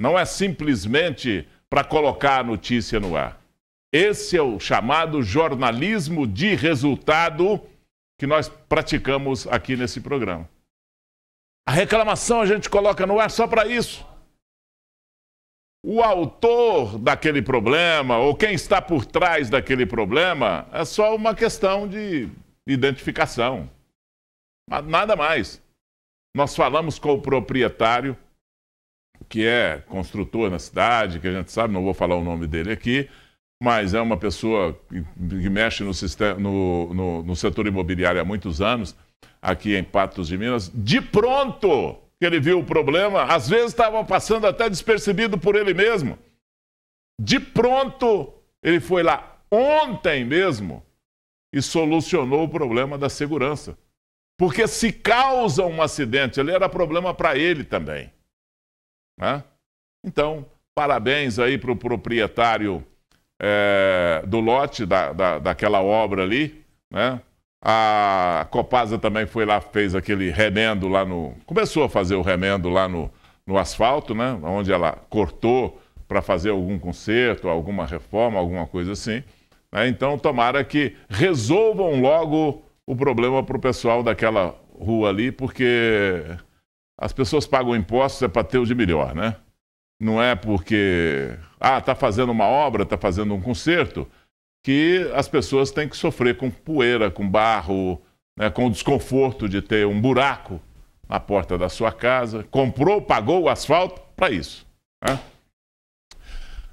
Não é simplesmente para colocar a notícia no ar. Esse é o chamado jornalismo de resultado que nós praticamos aqui nesse programa. A reclamação a gente coloca no ar só para isso. O autor daquele problema, ou quem está por trás daquele problema, é só uma questão de identificação. Nada mais. Nós falamos com o proprietário, que é construtor na cidade, que a gente sabe, não vou falar o nome dele aqui, mas é uma pessoa que mexe no, sistema, no, no, no setor imobiliário há muitos anos, aqui em Patos de Minas. De pronto que ele viu o problema, às vezes estava passando até despercebido por ele mesmo. De pronto, ele foi lá ontem mesmo e solucionou o problema da segurança. Porque se causa um acidente, ele era problema para ele também. Né? Então, parabéns aí para o proprietário é, do lote, da, da, daquela obra ali. Né? A Copasa também foi lá, fez aquele remendo lá no. Começou a fazer o remendo lá no, no asfalto, né? Onde ela cortou para fazer algum conserto, alguma reforma, alguma coisa assim. Né? Então, tomara que resolvam logo o problema para o pessoal daquela rua ali, porque as pessoas pagam impostos é para ter o de melhor, né? Não é porque, ah, está fazendo uma obra, está fazendo um conserto que as pessoas têm que sofrer com poeira, com barro, né, com o desconforto de ter um buraco na porta da sua casa. Comprou, pagou o asfalto para isso. Né?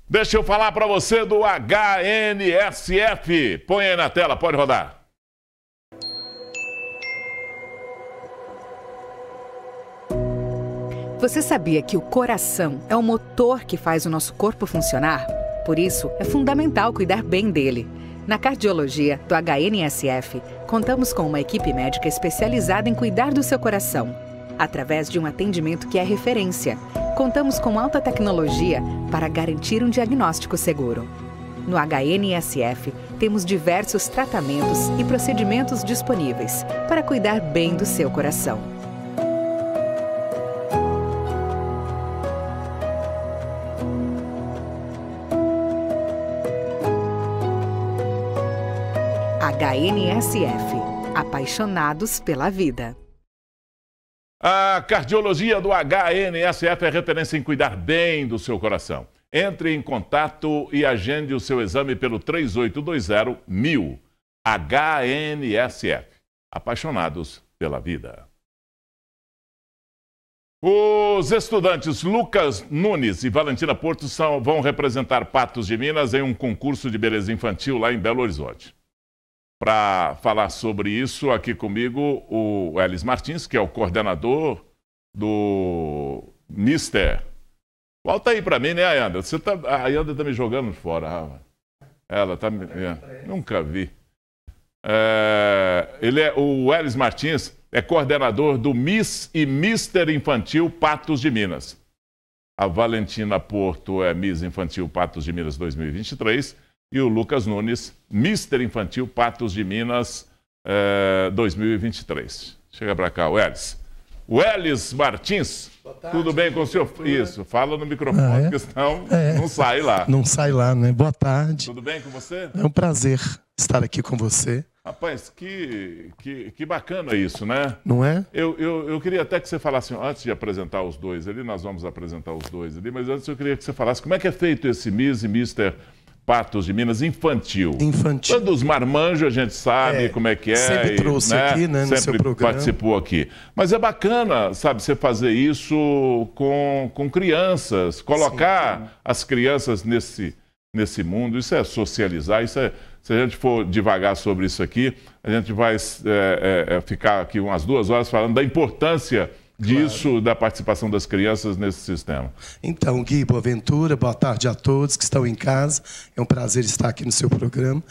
Deixa eu falar para você do HNSF. Põe aí na tela, pode rodar. Você sabia que o coração é o motor que faz o nosso corpo funcionar? Por isso, é fundamental cuidar bem dele. Na cardiologia do HNSF, contamos com uma equipe médica especializada em cuidar do seu coração, através de um atendimento que é referência contamos com alta tecnologia para garantir um diagnóstico seguro. No HNSF, temos diversos tratamentos e procedimentos disponíveis para cuidar bem do seu coração. HNSF Apaixonados pela Vida. A cardiologia do HNSF é referência em cuidar bem do seu coração. Entre em contato e agende o seu exame pelo 3820-1000. HNSF. Apaixonados pela vida. Os estudantes Lucas Nunes e Valentina Porto são, vão representar Patos de Minas em um concurso de beleza infantil lá em Belo Horizonte. Para falar sobre isso, aqui comigo o Elis Martins, que é o coordenador do Mister. Volta aí para mim, né, Ayanda? Você tá, a Ayanda tá me jogando fora. Ela tá me... É, nunca vi. É, ele é, o Elis Martins é coordenador do Miss e Mister Infantil Patos de Minas. A Valentina Porto é Miss Infantil Patos de Minas 2023 e o Lucas Nunes, Mister Infantil Patos de Minas 2023. É, Chega para cá, Welles. Welles Martins, tarde, tudo bem com o senhor? Isso, fala no microfone, ah, é? senão é. não sai lá. Não sai lá, né? Boa tarde. Tudo bem com você? É um prazer estar aqui com você. Rapaz, que, que, que bacana isso, né? Não é? Eu, eu, eu queria até que você falasse, antes de apresentar os dois ali, nós vamos apresentar os dois ali, mas antes eu queria que você falasse como é que é feito esse Miss e Mister Patos de Minas, infantil. Infantil. Quando os marmanjos, a gente sabe é, como é que é. Sempre e, trouxe né, aqui, né, no seu programa. participou aqui. Mas é bacana, sabe, você fazer isso com, com crianças, colocar sim, sim. as crianças nesse, nesse mundo. Isso é socializar, isso é... Se a gente for devagar sobre isso aqui, a gente vai é, é, é ficar aqui umas duas horas falando da importância disso, claro. da participação das crianças nesse sistema. Então, Gui, boa ventura, boa tarde a todos que estão em casa. É um prazer estar aqui no seu programa.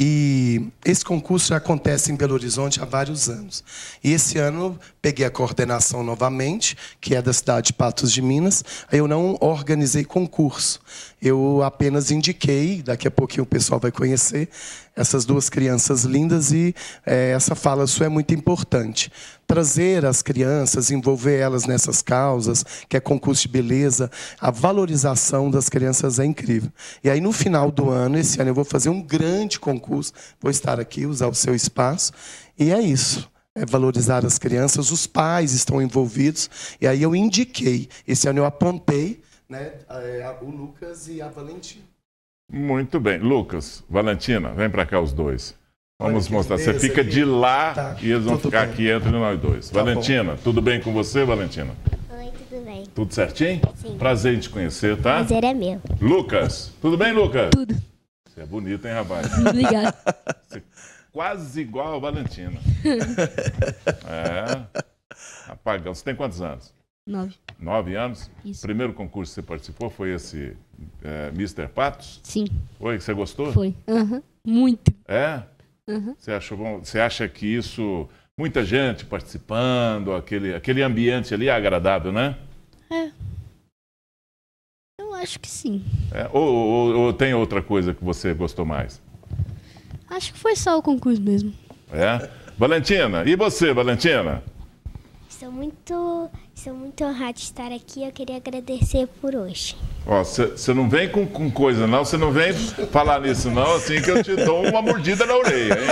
E esse concurso já acontece em Belo Horizonte há vários anos. E esse ano peguei a coordenação novamente, que é da cidade de Patos de Minas. Eu não organizei concurso. Eu apenas indiquei, daqui a pouquinho o pessoal vai conhecer, essas duas crianças lindas e é, essa fala sua é muito importante. Trazer as crianças, envolver elas nessas causas, que é concurso de beleza, a valorização das crianças é incrível. E aí, no final do ano, esse ano, eu vou fazer um grande concurso curso, vou estar aqui, usar o seu espaço. E é isso. É valorizar as crianças, os pais estão envolvidos. E aí eu indiquei. Esse ano eu apontei né, é, o Lucas e a Valentina. Muito bem. Lucas, Valentina, vem para cá os dois. Vamos mostrar. Você fica aqui. de lá tá, e eles vão ficar bem. aqui entre nós dois. Tá Valentina, bom. tudo bem com você, Valentina? Oi, tudo bem. Tudo certinho? Sim. Prazer em te conhecer, tá? Prazer é meu. Lucas, tudo bem, Lucas? Tudo. Você é bonito, hein, rapaz? Obrigada. Você é quase igual ao Valentino. é. Apagão, você tem quantos anos? Nove. Nove anos? Isso. Primeiro concurso que você participou foi esse é, Mr. Patos? Sim. Foi, você gostou? Foi. Uhum. Muito. É? Uhum. Você, achou bom, você acha que isso. Muita gente participando, aquele, aquele ambiente ali é agradável, né? É acho que sim. É, ou, ou, ou, tem outra coisa que você gostou mais? Acho que foi só o concurso mesmo. É? Valentina, e você, Valentina? Estou muito, estou muito honrada de estar aqui. Eu queria agradecer por hoje. Você não vem com, com, coisa, não. Você não vem falar nisso, não. Assim que eu te dou uma mordida na orelha, hein?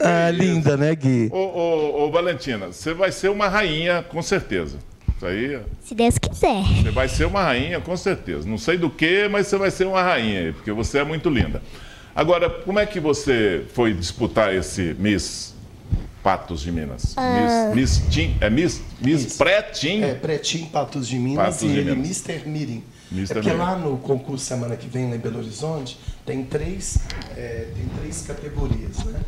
ah, linda, né, Gui? Ô, ô, ô Valentina, você vai ser uma rainha, com certeza. Isso aí. Se Deus quiser. Você vai ser uma rainha, com certeza. Não sei do que, mas você vai ser uma rainha, porque você é muito linda. Agora, como é que você foi disputar esse Miss Patos de Minas? Ah. Miss, Miss, Tim, é Miss, Miss, Miss Pretim? É, Pretim Patos de Minas Patos e de ele Minas. Mr. Mirim. é porque Mirim. lá no concurso semana que vem, lá em Belo Horizonte, tem três, é, tem três categorias, né?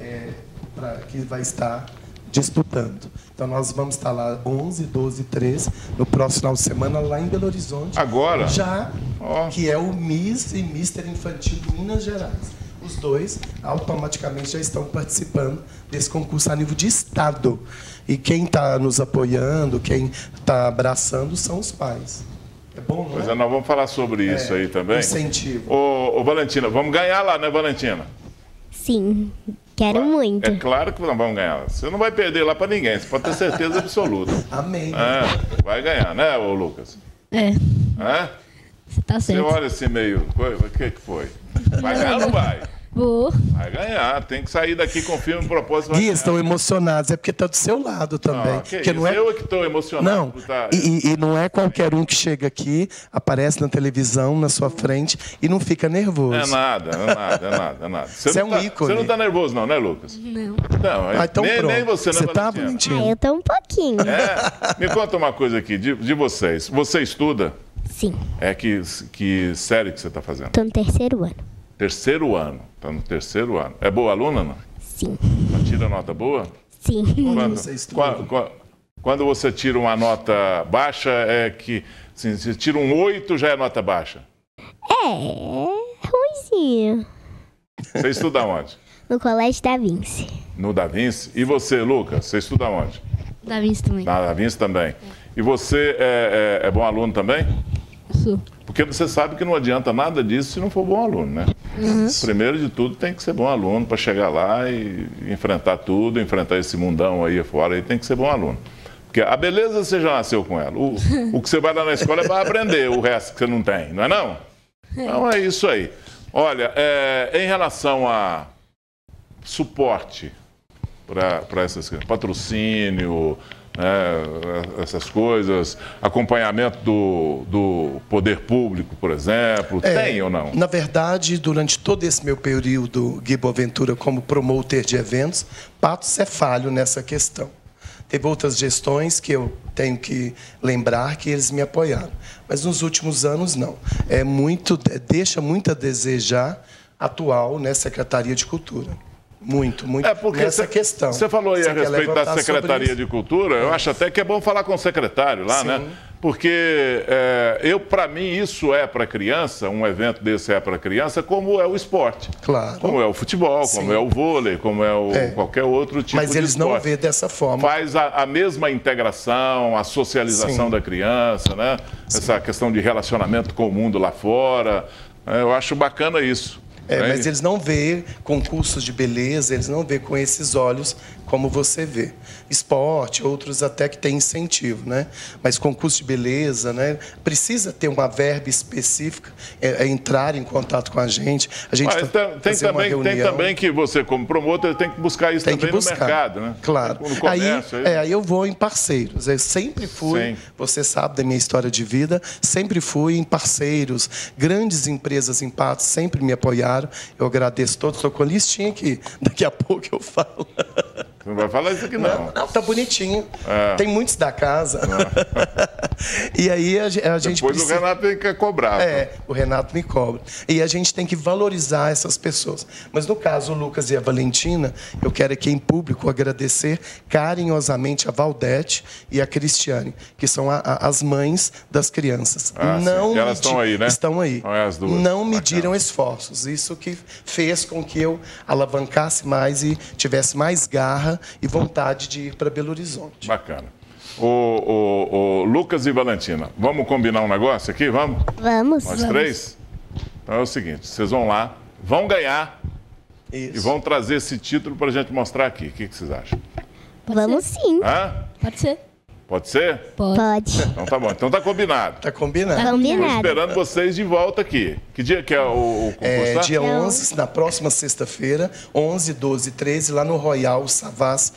É, pra, que vai estar disputando. Então nós vamos estar lá 11, 12, 13 no próximo final de semana lá em Belo Horizonte. Agora? Já, oh. que é o Miss e Mister Infantil de Minas Gerais. Os dois automaticamente já estão participando desse concurso a nível de Estado. E quem está nos apoiando, quem está abraçando são os pais. É bom, não pois é? é nós vamos falar sobre é, isso é, aí também. Incentivo. Ô, ô, Valentina, vamos ganhar lá, né, Valentina? Sim. Quero claro, muito. É claro que nós vamos ganhar. Você não vai perder lá para ninguém, você pode ter certeza absoluta. Amém. Né? É, vai ganhar, né, ô Lucas? É. É? Você tá certo. Você olha assim meio. O que, que foi? Vai ganhar ou não vai? Vou. Vai ganhar, tem que sair daqui com firme propósito. Gui, estão emocionados, é porque está do seu lado também. Ah, não, que não é... Eu é que estou emocionado. Não, é. e, e, não é qualquer um que chega aqui, aparece na televisão, na sua frente, e não fica nervoso. É nada, é nada, é nada. É nada. Você, você é um tá, ícone. Você não está nervoso não, né, Lucas? Não. Não, ah, então nem, pronto. nem você, né, Você está bonitinho. Ah, eu então estou um pouquinho. É. Me conta uma coisa aqui, de, de vocês. Você estuda? Sim. É que, que série que você está fazendo? Estou no terceiro ano. Terceiro ano. Está no terceiro ano. É boa aluna, não? Sim. tira nota boa? Sim. Quando você, quando, quando, quando você tira uma nota baixa, é que. Assim, se tira um 8, já é nota baixa. É, é ruimzinho. Você estuda onde? No Colégio Da Vinci. No Da Vinci? E você, Lucas, você estuda onde? Da Vinci também. Na Da Vinci também. E você é, é, é bom aluno também? Sou. Porque você sabe que não adianta nada disso se não for bom aluno, né? Uhum. uhum. Primeiro de tudo, tem que ser bom aluno para chegar lá e enfrentar tudo, enfrentar esse mundão aí fora, aí tem que ser bom aluno. Porque a beleza você já nasceu com ela. O, o que você vai dar na escola é para aprender o resto que você não tem, não é não? Então é isso aí. Olha, é, em relação a suporte para essas crianças, patrocínio, né, essas coisas, acompanhamento do, do poder público, por exemplo, é, tem ou não? Na verdade, durante todo esse meu período, Gui Boaventura, como promotor de eventos, Patos é falho nessa questão. Teve outras gestões que eu tenho que lembrar que eles me apoiaram, mas nos últimos anos não. É muito, é, deixa muito a desejar atual, né, Secretaria de Cultura. Muito, muito. É porque essa questão. Você falou aí a respeito da Secretaria de Cultura. Eu é. acho até que é bom falar com o secretário lá, né? Sim. né? Porque é, eu, para mim, isso é para criança, um evento desse é para criança, como é o esporte. Claro. Como é o futebol, Sim. como é o vôlei, como é, o, é. qualquer outro tipo Mas de eles não vê dessa forma. Faz a, a mesma integração, a socialização Sim. da criança, né? Essa questão de relacionamento com o mundo lá fora. É, eu acho bacana isso. É, é, mas eles não vê concursos de beleza, eles não vê com esses olhos como você vê. Esporte, outros até que têm incentivo, né? Mas concurso de beleza, né? Precisa ter uma verba específica, é, é entrar em contato com a gente. A gente Mas, ah, tá, então, tem, também, tem também que você, como promotor, tem que buscar isso tem também buscar, no mercado, né? Claro. No comércio, aí, aí. É, é aí eu vou em parceiros. Eu sempre fui, Sim. você sabe da minha história de vida, sempre fui em parceiros. Grandes empresas em Patos sempre me apoiaram. Eu agradeço todos. Estou com a listinha aqui. Daqui a pouco eu falo. não vai falar isso aqui, não. Não, não tá bonitinho. É. Tem muitos da casa. É. e aí a, a gente. Depois precisa... o Renato tem que cobrar. É, né? o Renato me cobra. E a gente tem que valorizar essas pessoas. Mas no caso, o Lucas e a Valentina, eu quero aqui em público agradecer carinhosamente a Valdete e a Cristiane, que são a, a, as mães das crianças. Ah, não elas estão aí, né? Estão aí. Não, é as duas. não mediram Bacana. esforços. Isso que fez com que eu alavancasse mais e tivesse mais garra garra e vontade de ir para Belo Horizonte. Bacana. O, o, o, Lucas e Valentina, vamos combinar um negócio aqui? Vamos? Vamos. Nós três? Então é o seguinte: vocês vão lá, vão ganhar Isso. e vão trazer esse título para a gente mostrar aqui. O que, que vocês acham? Pode vamos ser. sim. Hã? Pode ser. Pode ser? Pode. Então tá bom, então tá combinado. Tá combinado. Tá combinado. Tô esperando vocês de volta aqui. Que dia que é o, o concurso? É, tá? dia 11, na próxima sexta-feira, 11, 12 e 13, lá no Royal Savas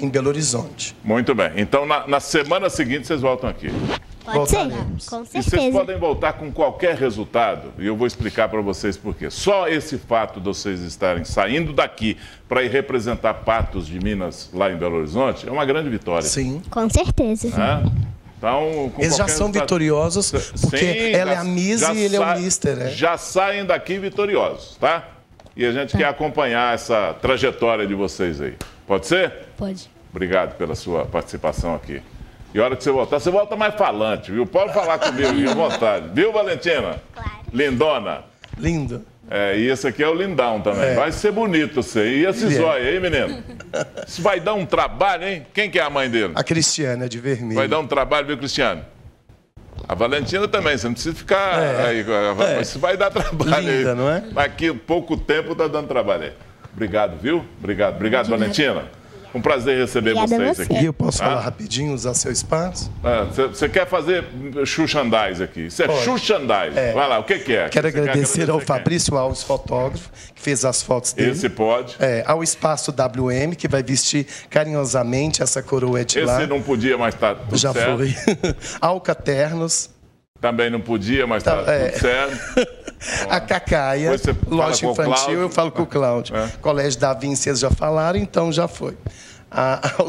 em Belo Horizonte. Muito bem. Então, na, na semana seguinte, vocês voltam aqui. Pode ser, com certeza. E vocês podem voltar com qualquer resultado, e eu vou explicar para vocês por quê. Só esse fato de vocês estarem saindo daqui para ir representar Patos de Minas lá em Belo Horizonte é uma grande vitória. Sim. Com certeza. Ah? Então, Eles já são resultado... vitoriosos, porque Sim, ela já, é a Miss e ele é o Mister. É. Já saem daqui vitoriosos, tá? E a gente tá. quer acompanhar essa trajetória de vocês aí. Pode ser? Pode. Obrigado pela sua participação aqui. E hora que você voltar, você volta mais falante, viu? Pode falar comigo, viu? à vontade. Viu, Valentina? Claro. Lindona. Linda. É, e esse aqui é o lindão também. É. Vai ser bonito você. E esse é. zóio aí, menino? Isso vai dar um trabalho, hein? Quem que é a mãe dele? A Cristiana, é de vermelho. Vai dar um trabalho, viu, Cristiano? A Valentina também, você não precisa ficar é. aí. É. Isso vai dar trabalho Linda, aí. não é? Aqui pouco tempo tá dando trabalho aí. Obrigado, viu? Obrigado. Obrigado, Valentina. Um prazer receber Obrigada vocês você. aqui. E eu posso ah? falar rapidinho, usar seu espaço? É, você ah, quer fazer chuchandais aqui. Isso é Xuxandais. É. Vai lá, o que, que é? Quero agradecer, agradecer, ao é? Fabrício Alves, fotógrafo, que fez as fotos dele. Esse pode. É, ao Espaço WM, que vai vestir carinhosamente essa coroa de Esse lá. Esse não podia mais estar tá tudo Já certo. foi. Alcaternos. Também não podia, mas tá, tá é. tudo certo. A Cacaia, loja infantil, eu falo com o Cláudio. É. Colégio Davi vocês já falaram, então já foi. A, ao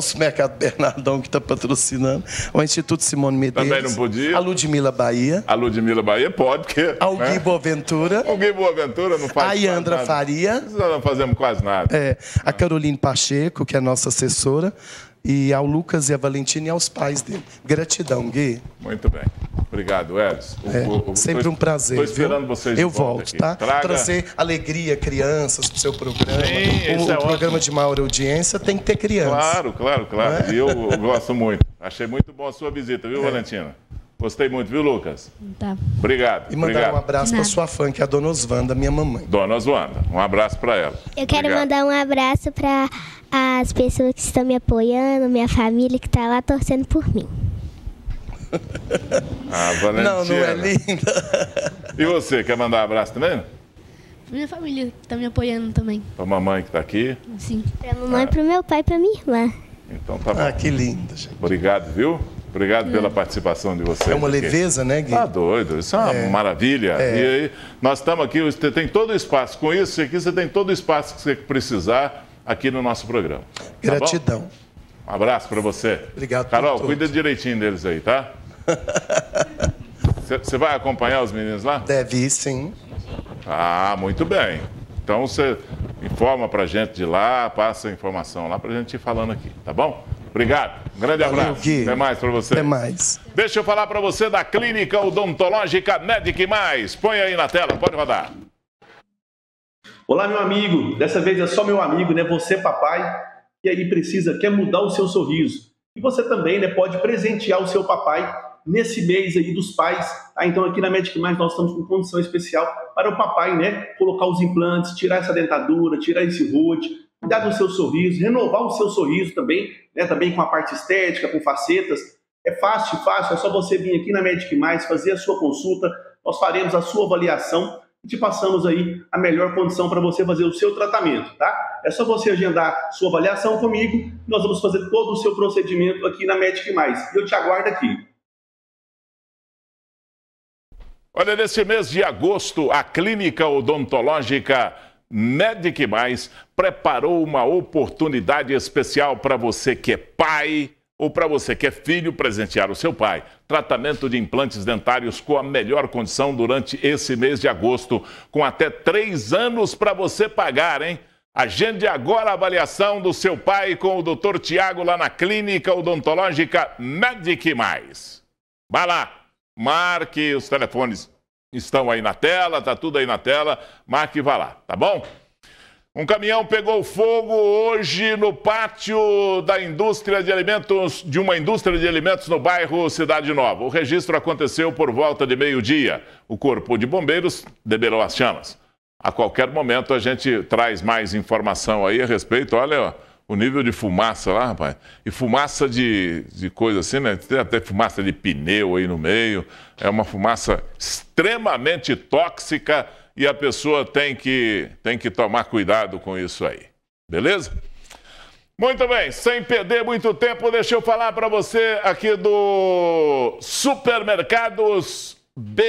Bernardão, que está patrocinando, o Instituto Simone Medeiros. Também não podia. A Ludmila Bahia. A Ludmila Bahia pode, porque. Ao né? Boaventura. O Gui Boaventura não faz. A Yandra Faria. Nós não fazemos quase nada. É, a Caroline Pacheco, que é nossa assessora e ao Lucas e à Valentina e aos pais dele. Gratidão, Gui. Muito bem. Obrigado, Elis. É, sempre tô, um prazer. Estou esperando vocês. Eu volto, aqui. tá? Traga... Trazer alegria, crianças para o seu programa. Sim, o, é o programa de maior audiência tem que ter crianças. Claro, claro, claro. É? E eu gosto muito. Achei muito bom a sua visita, viu, é. Valentina? Gostei muito, viu, Lucas? Tá. Obrigado. E mandar obrigado. um abraço para sua fã, que é a Dona Osvanda, minha mamãe. Dona Osvanda, um abraço para ela. Eu quero obrigado. mandar um abraço para as pessoas que estão me apoiando, minha família que está lá torcendo por mim. Ah, Valentina. Não, não é linda. E você, quer mandar um abraço também? minha família, que está me apoiando também. A mamãe que está aqui? Sim. A mamãe, ah. o meu pai para a minha irmã. Então tá ah, bom. Ah, que lindo, gente. Obrigado, viu? Obrigado pela hum. participação de vocês. É uma leveza, aqui. né, Gui? Tá doido, isso é uma é. maravilha. É. E aí, nós estamos aqui, você tem todo o espaço. Com isso aqui, você tem todo o espaço que você precisar aqui no nosso programa. Tá Gratidão. um abraço para você. Obrigado. Carol, por cuida direitinho deles aí, tá? Você vai acompanhar os meninos lá? Deve ir, sim. Ah, muito bem. Então você informa pra gente de lá, passa a informação lá pra gente ir falando aqui, tá bom? Obrigado. Um grande abraço. Gui. Até mais para você. Até mais. Deixa eu falar para você da Clínica Odontológica Medic Mais. Põe aí na tela, pode rodar. Olá, meu amigo. Dessa vez é só meu amigo, né? Você, papai, que aí precisa, quer mudar o seu sorriso. E você também, né, pode presentear o seu papai nesse mês aí dos pais. Tá? Então, aqui na Medic Mais, nós estamos com condição especial para o papai, né, colocar os implantes, tirar essa dentadura, tirar esse rude, cuidar do seu sorriso, renovar o seu sorriso também, né, também com a parte estética, com facetas. É fácil, fácil, é só você vir aqui na Medic Mais, fazer a sua consulta, nós faremos a sua avaliação e te passamos aí a melhor condição para você fazer o seu tratamento, tá? É só você agendar sua avaliação comigo, nós vamos fazer todo o seu procedimento aqui na Medic Mais. Eu te aguardo aqui. Olha, nesse mês de agosto, a Clínica Odontológica Medic Mais preparou uma oportunidade especial para você que é pai ou para você que é filho presentear o seu pai. Tratamento de implantes dentários com a melhor condição durante esse mês de agosto, com até três anos para você pagar, hein? Agende agora a avaliação do seu pai com o Dr. Tiago lá na Clínica Odontológica Medic Mais. Vai lá, marque os telefones estão aí na tela, tá tudo aí na tela. Marque e vá lá, tá bom? Um caminhão pegou fogo hoje no pátio da indústria de alimentos, de uma indústria de alimentos no bairro Cidade Nova. O registro aconteceu por volta de meio-dia. O corpo de bombeiros debelou as chamas. A qualquer momento a gente traz mais informação aí a respeito. Olha, ó o nível de fumaça lá, rapaz. E fumaça de, de coisa assim, né? Tem até fumaça de pneu aí no meio. É uma fumaça extremamente tóxica e a pessoa tem que, tem que tomar cuidado com isso aí. Beleza? Muito bem, sem perder muito tempo, deixa eu falar para você aqui do Supermercados BH,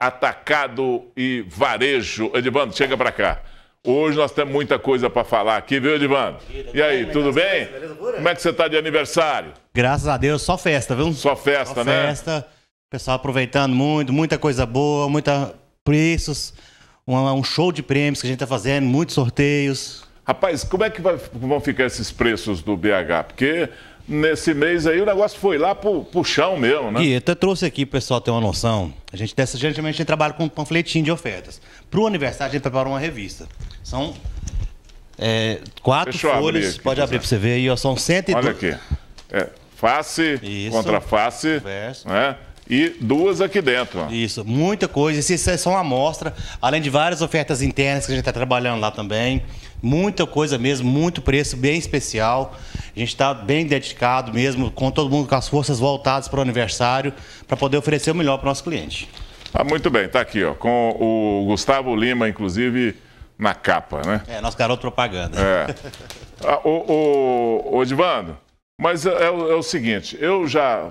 Atacado e Varejo. Edivando, chega para cá. Hoje nós temos muita coisa para falar aqui, viu, Edivan? E aí, tudo bem? Como é que você está de aniversário? Graças a Deus, só festa, viu? Só festa, só né? Festa, pessoal aproveitando muito, muita coisa boa, muita preços, um show de prêmios que a gente está fazendo, muitos sorteios. Rapaz, como é que vai, vão ficar esses preços do BH? Porque nesse mês aí o negócio foi lá pro, pro chão mesmo, né? E até trouxe aqui, pessoal, ter uma noção. A gente dessa geralmente a gente trabalha com um panfletinho de ofertas. Pro aniversário a gente preparou uma revista. São é, quatro Deixa folhas, pode abrir para você ver aí, ó, são 102. Olha aqui. É, face, Isso. contra face, né? e duas aqui dentro. Isso, muita coisa. Isso é só uma amostra, além de várias ofertas internas que a gente está trabalhando lá também muita coisa mesmo, muito preço bem especial. A gente está bem dedicado mesmo, com todo mundo com as forças voltadas para o aniversário, para poder oferecer o melhor para o nosso cliente. Ah, muito bem, está aqui, ó, com o Gustavo Lima, inclusive, na capa, né? É, nosso garoto propaganda. É. Ah, o, o, o mas é, é, é, o seguinte, eu já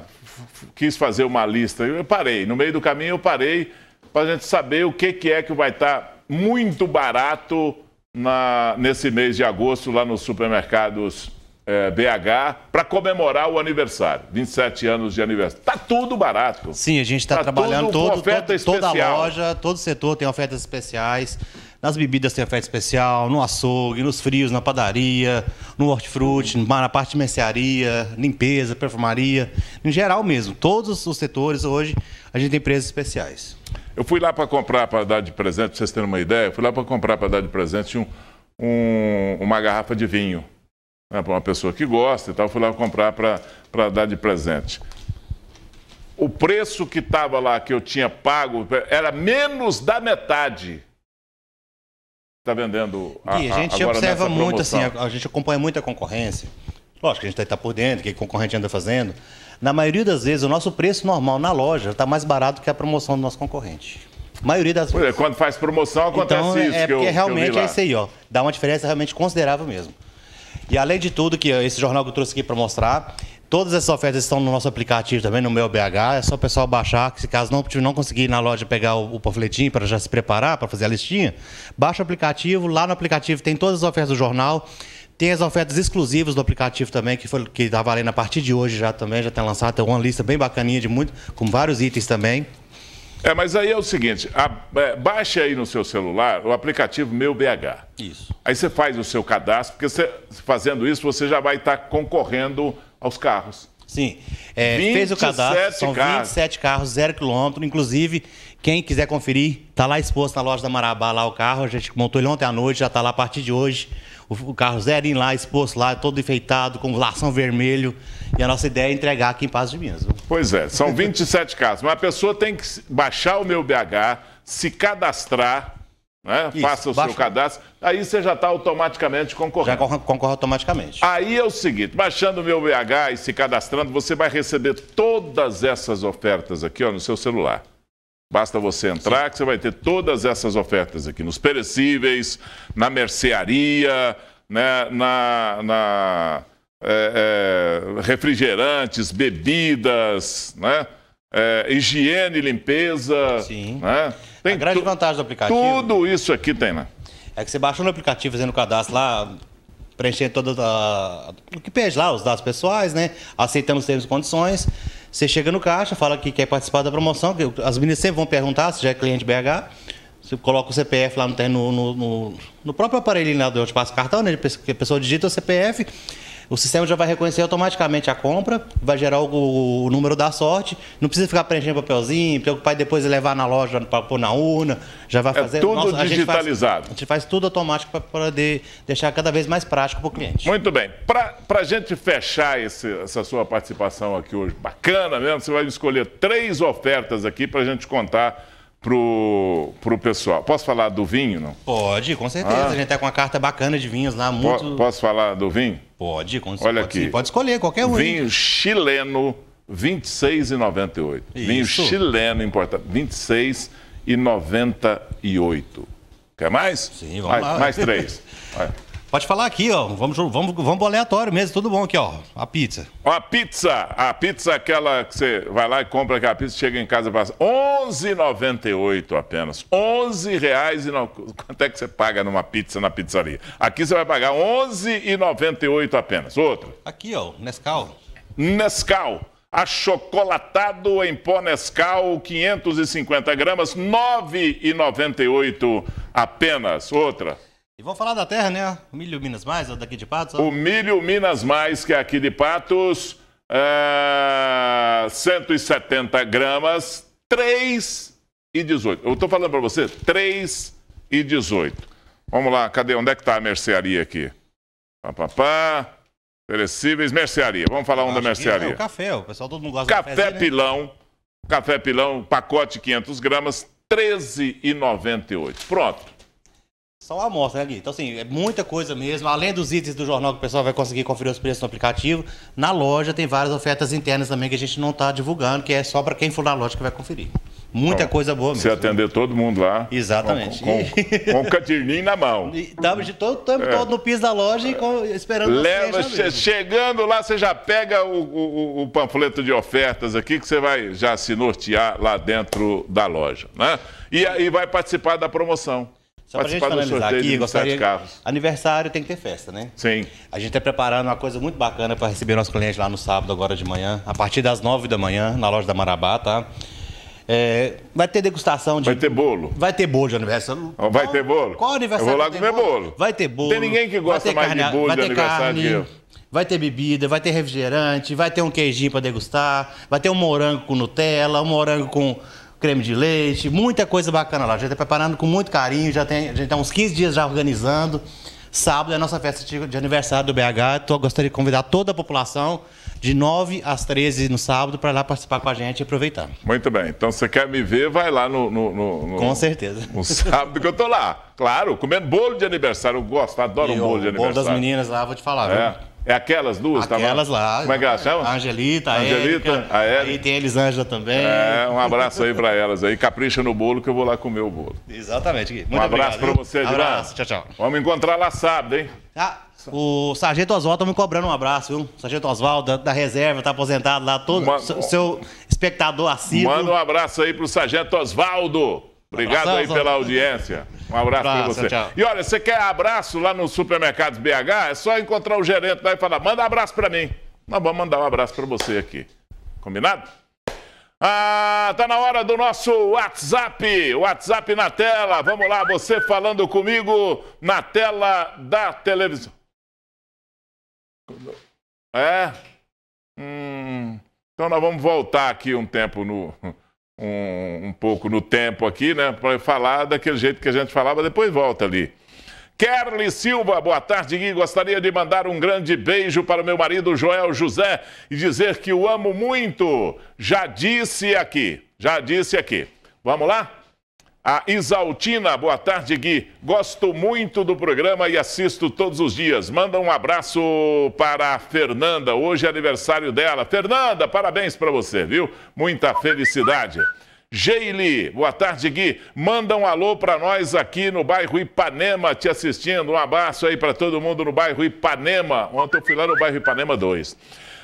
quis fazer uma lista, eu parei, no meio do caminho eu parei para a gente saber o que, que é que vai estar tá muito barato na, nesse mês de agosto lá nos supermercados é, BH para comemorar o aniversário, 27 anos de aniversário. Tá tudo barato. Sim, a gente está tá trabalhando todo, todo, toda a loja, todo setor tem ofertas especiais. Nas bebidas tem oferta especial, no açougue, nos frios, na padaria, no hortifruti, na parte de mercearia, limpeza, perfumaria, em geral mesmo. Todos os setores hoje a gente tem preços especiais. Eu fui lá para comprar, para dar de presente, para vocês terem uma ideia, eu fui lá para comprar, para dar de presente um, um, uma garrafa de vinho. Né, para uma pessoa que gosta e tal, eu fui lá comprar para dar de presente. O preço que estava lá, que eu tinha pago, era menos da metade está vendendo a, e a gente observa muito assim a, a, gente acompanha muito a concorrência lógico a gente está tá por dentro o que o concorrente anda fazendo na maioria das vezes, o nosso preço normal na loja está mais barato que a promoção do nosso concorrente. A maioria das vezes. Quando faz promoção, então, acontece então, isso. É porque eu, realmente é isso aí, ó. Dá uma diferença realmente considerável mesmo. E além de tudo, que esse jornal que eu trouxe aqui para mostrar, todas essas ofertas estão no nosso aplicativo também, no meu BH. É só o pessoal baixar, que se caso não, não conseguir ir na loja pegar o, o panfletinho para já se preparar, para fazer a listinha, baixa o aplicativo. Lá no aplicativo tem todas as ofertas do jornal. Tem as ofertas exclusivas do aplicativo também, que está que tá valendo a partir de hoje já também, já está lançado, tem uma lista bem bacaninha de muito, com vários itens também. É, mas aí é o seguinte, a, é, baixe aí no seu celular o aplicativo Meu BH. Isso. Aí você faz o seu cadastro, porque você, fazendo isso você já vai estar tá concorrendo aos carros. Sim. É, fez o cadastro, são carros. 27 carros, zero quilômetro. Inclusive, quem quiser conferir, tá lá exposto na loja da Marabá lá o carro. A gente montou ele ontem à noite, já tá lá a partir de hoje o carro zerinho lá, exposto lá, todo enfeitado, com lação vermelho. E a nossa ideia é entregar aqui em Paz de Minas. Pois é, são 27 casos. Mas a pessoa tem que baixar o meu BH, se cadastrar, né? Isso, faça o baixa. seu cadastro, aí você já está automaticamente concorrendo. Já concorre automaticamente. Aí é o seguinte, baixando o meu BH e se cadastrando, você vai receber todas essas ofertas aqui ó, no seu celular. Basta você entrar que você vai ter todas essas ofertas aqui, nos perecíveis, na mercearia, né, na, na é, é, refrigerantes, bebidas, né, é, higiene e limpeza. Sim. Né, tem A grande vantagem do aplicativo. Tudo isso aqui tem, né? É que você baixa no aplicativo, fazendo o cadastro lá, preenchendo todo o que pede lá, os dados pessoais, né? Aceitando os termos e condições. Você chega no caixa, fala que quer participar da promoção, que as meninas sempre vão perguntar se já é cliente BH. Você coloca o CPF lá no, no, no, no próprio aparelho lá do onde tipo, passa cartão, né? A pessoa digita o CPF o sistema já vai reconhecer automaticamente a compra, vai gerar o, o número da sorte, não precisa ficar preenchendo papelzinho, preocupar e depois levar na loja para pôr na urna, já vai é fazer... É tudo Nossa, digitalizado. A gente, faz, a gente faz tudo automático para poder deixar cada vez mais prático para o cliente. Muito bem. Para a gente fechar esse, essa sua participação aqui hoje, bacana mesmo, você vai escolher três ofertas aqui para a gente contar pro, pro pessoal. Posso falar do vinho, não? Pode, com certeza. Ah. A gente tá com uma carta bacana de vinhos lá, muito... Posso falar do vinho? Pode, com Olha pode, aqui. Sim, pode escolher qualquer um. Vinho hein? chileno, 26,98. Vinho chileno importado, 26,98. Quer mais? Sim, vamos mais, lá. Mais três. Vai. Pode falar aqui, ó. Vamos, vamos, vamos pro aleatório mesmo, tudo bom aqui, ó. A pizza. A pizza, a pizza aquela que você vai lá e compra aquela pizza, chega em casa e passa 11,98 apenas. 11 reais e quanto é que você paga numa pizza na pizzaria? Aqui você vai pagar 11,98 apenas. Outro. Aqui, ó, Nescau. Nescau. Achocolatado em pó Nescau, 550 gramas, 9,98 apenas. Outra. E vamos falar da terra, né? O milho Minas Mais, é daqui de Patos. Ó. O milho Minas Mais, que é aqui de Patos, é... 170 gramas, 3 e 18. Eu estou falando para você, 3 e 18. Vamos lá, cadê? Onde é que está a mercearia aqui? Pá, pá, pá. Perecíveis, mercearia. Vamos falar um da é mercearia. É o café, o pessoal todo mundo gosta café de café. Café né? pilão, né? café pilão, pacote 500 gramas, 13,98. Pronto. Só uma amostra, né, Gui? Então, assim, é muita coisa mesmo. Além dos itens do jornal que o pessoal vai conseguir conferir os preços no aplicativo, na loja tem várias ofertas internas também que a gente não está divulgando, que é só para quem for na loja que vai conferir. Muita então, coisa boa mesmo. Você atender todo mundo lá. Exatamente. Com, com, com, caderninho na mão. Estamos de todo, tempo é. todo no piso da loja e com, esperando Leva, che, Chegando lá, você já pega o, o, o panfleto de ofertas aqui que você vai já se nortear lá dentro da loja. Né? E, e vai participar da promoção. Só para a gente finalizar aqui, gostaria... Aniversário tem que ter festa, né? Sim. A gente está preparando uma coisa muito bacana para receber nosso cliente lá no sábado, agora de manhã, a partir das nove da manhã, na loja da Marabá, tá? É, vai ter degustação de. Vai ter bolo. Vai ter bolo de aniversário. Vai ter bolo? Qual aniversário? Eu vou lá comer bolo? bolo. Vai ter bolo. Tem ninguém que gosta mais carne, de bolo de aniversário carne, Vai ter bebida, vai ter refrigerante, vai ter um queijinho para degustar, vai ter um morango com Nutella, um morango com creme de leite, muita coisa bacana lá. A gente está preparando com muito carinho, já tem, a gente está uns 15 dias já organizando. Sábado é a nossa festa de aniversário do BH. Tô, gostaria de convidar toda a população de 9 às 13 no sábado para lá participar com a gente e aproveitar. Muito bem. Então, se você quer me ver, vai lá no. no, no, no com certeza. No sábado que eu tô lá. Claro, comendo bolo de aniversário. Eu gosto, adoro e um bolo de aniversário. O bolo das meninas lá, vou te falar. É. Viu? É aquelas duas, tá aquelas tá? lá. Como é que elas chamam? Angelita, Angelita, a Érica. Aí tem a Elisângela também. É, um abraço aí para elas aí. Capricha no bolo que eu vou lá comer o bolo. Exatamente, Muito um abraço para você, Um abraço, tchau, tchau. Vamos encontrar lá sábado, hein? Ah, o Sargento Oswaldo tá me cobrando um abraço, viu? Sargento Oswaldo, da, da reserva, tá aposentado lá, todo Mano... seu espectador assíduo. Manda um abraço aí pro Sargento Oswaldo. Obrigado aí pela audiência. Um abraço para você. Tchau. E olha, você quer abraço lá no Supermercados BH? É só encontrar o gerente lá e falar: manda um abraço para mim. Nós vamos mandar um abraço para você aqui. Combinado? Ah, tá na hora do nosso WhatsApp. WhatsApp na tela. Vamos lá, você falando comigo na tela da televisão. É? Hum, então nós vamos voltar aqui um tempo no um, um pouco no tempo aqui, né? Para falar daquele jeito que a gente falava, depois volta ali. Kerly Silva, boa tarde, Gui. Gostaria de mandar um grande beijo para o meu marido Joel José e dizer que o amo muito. Já disse aqui, já disse aqui. Vamos lá? A Isaltina, boa tarde, Gui. Gosto muito do programa e assisto todos os dias. Manda um abraço para a Fernanda. Hoje é aniversário dela. Fernanda, parabéns para você, viu? Muita felicidade. Geile, boa tarde, Gui. Manda um alô para nós aqui no bairro Ipanema, te assistindo. Um abraço aí para todo mundo no bairro Ipanema. Ontem eu fui lá no bairro Ipanema 2.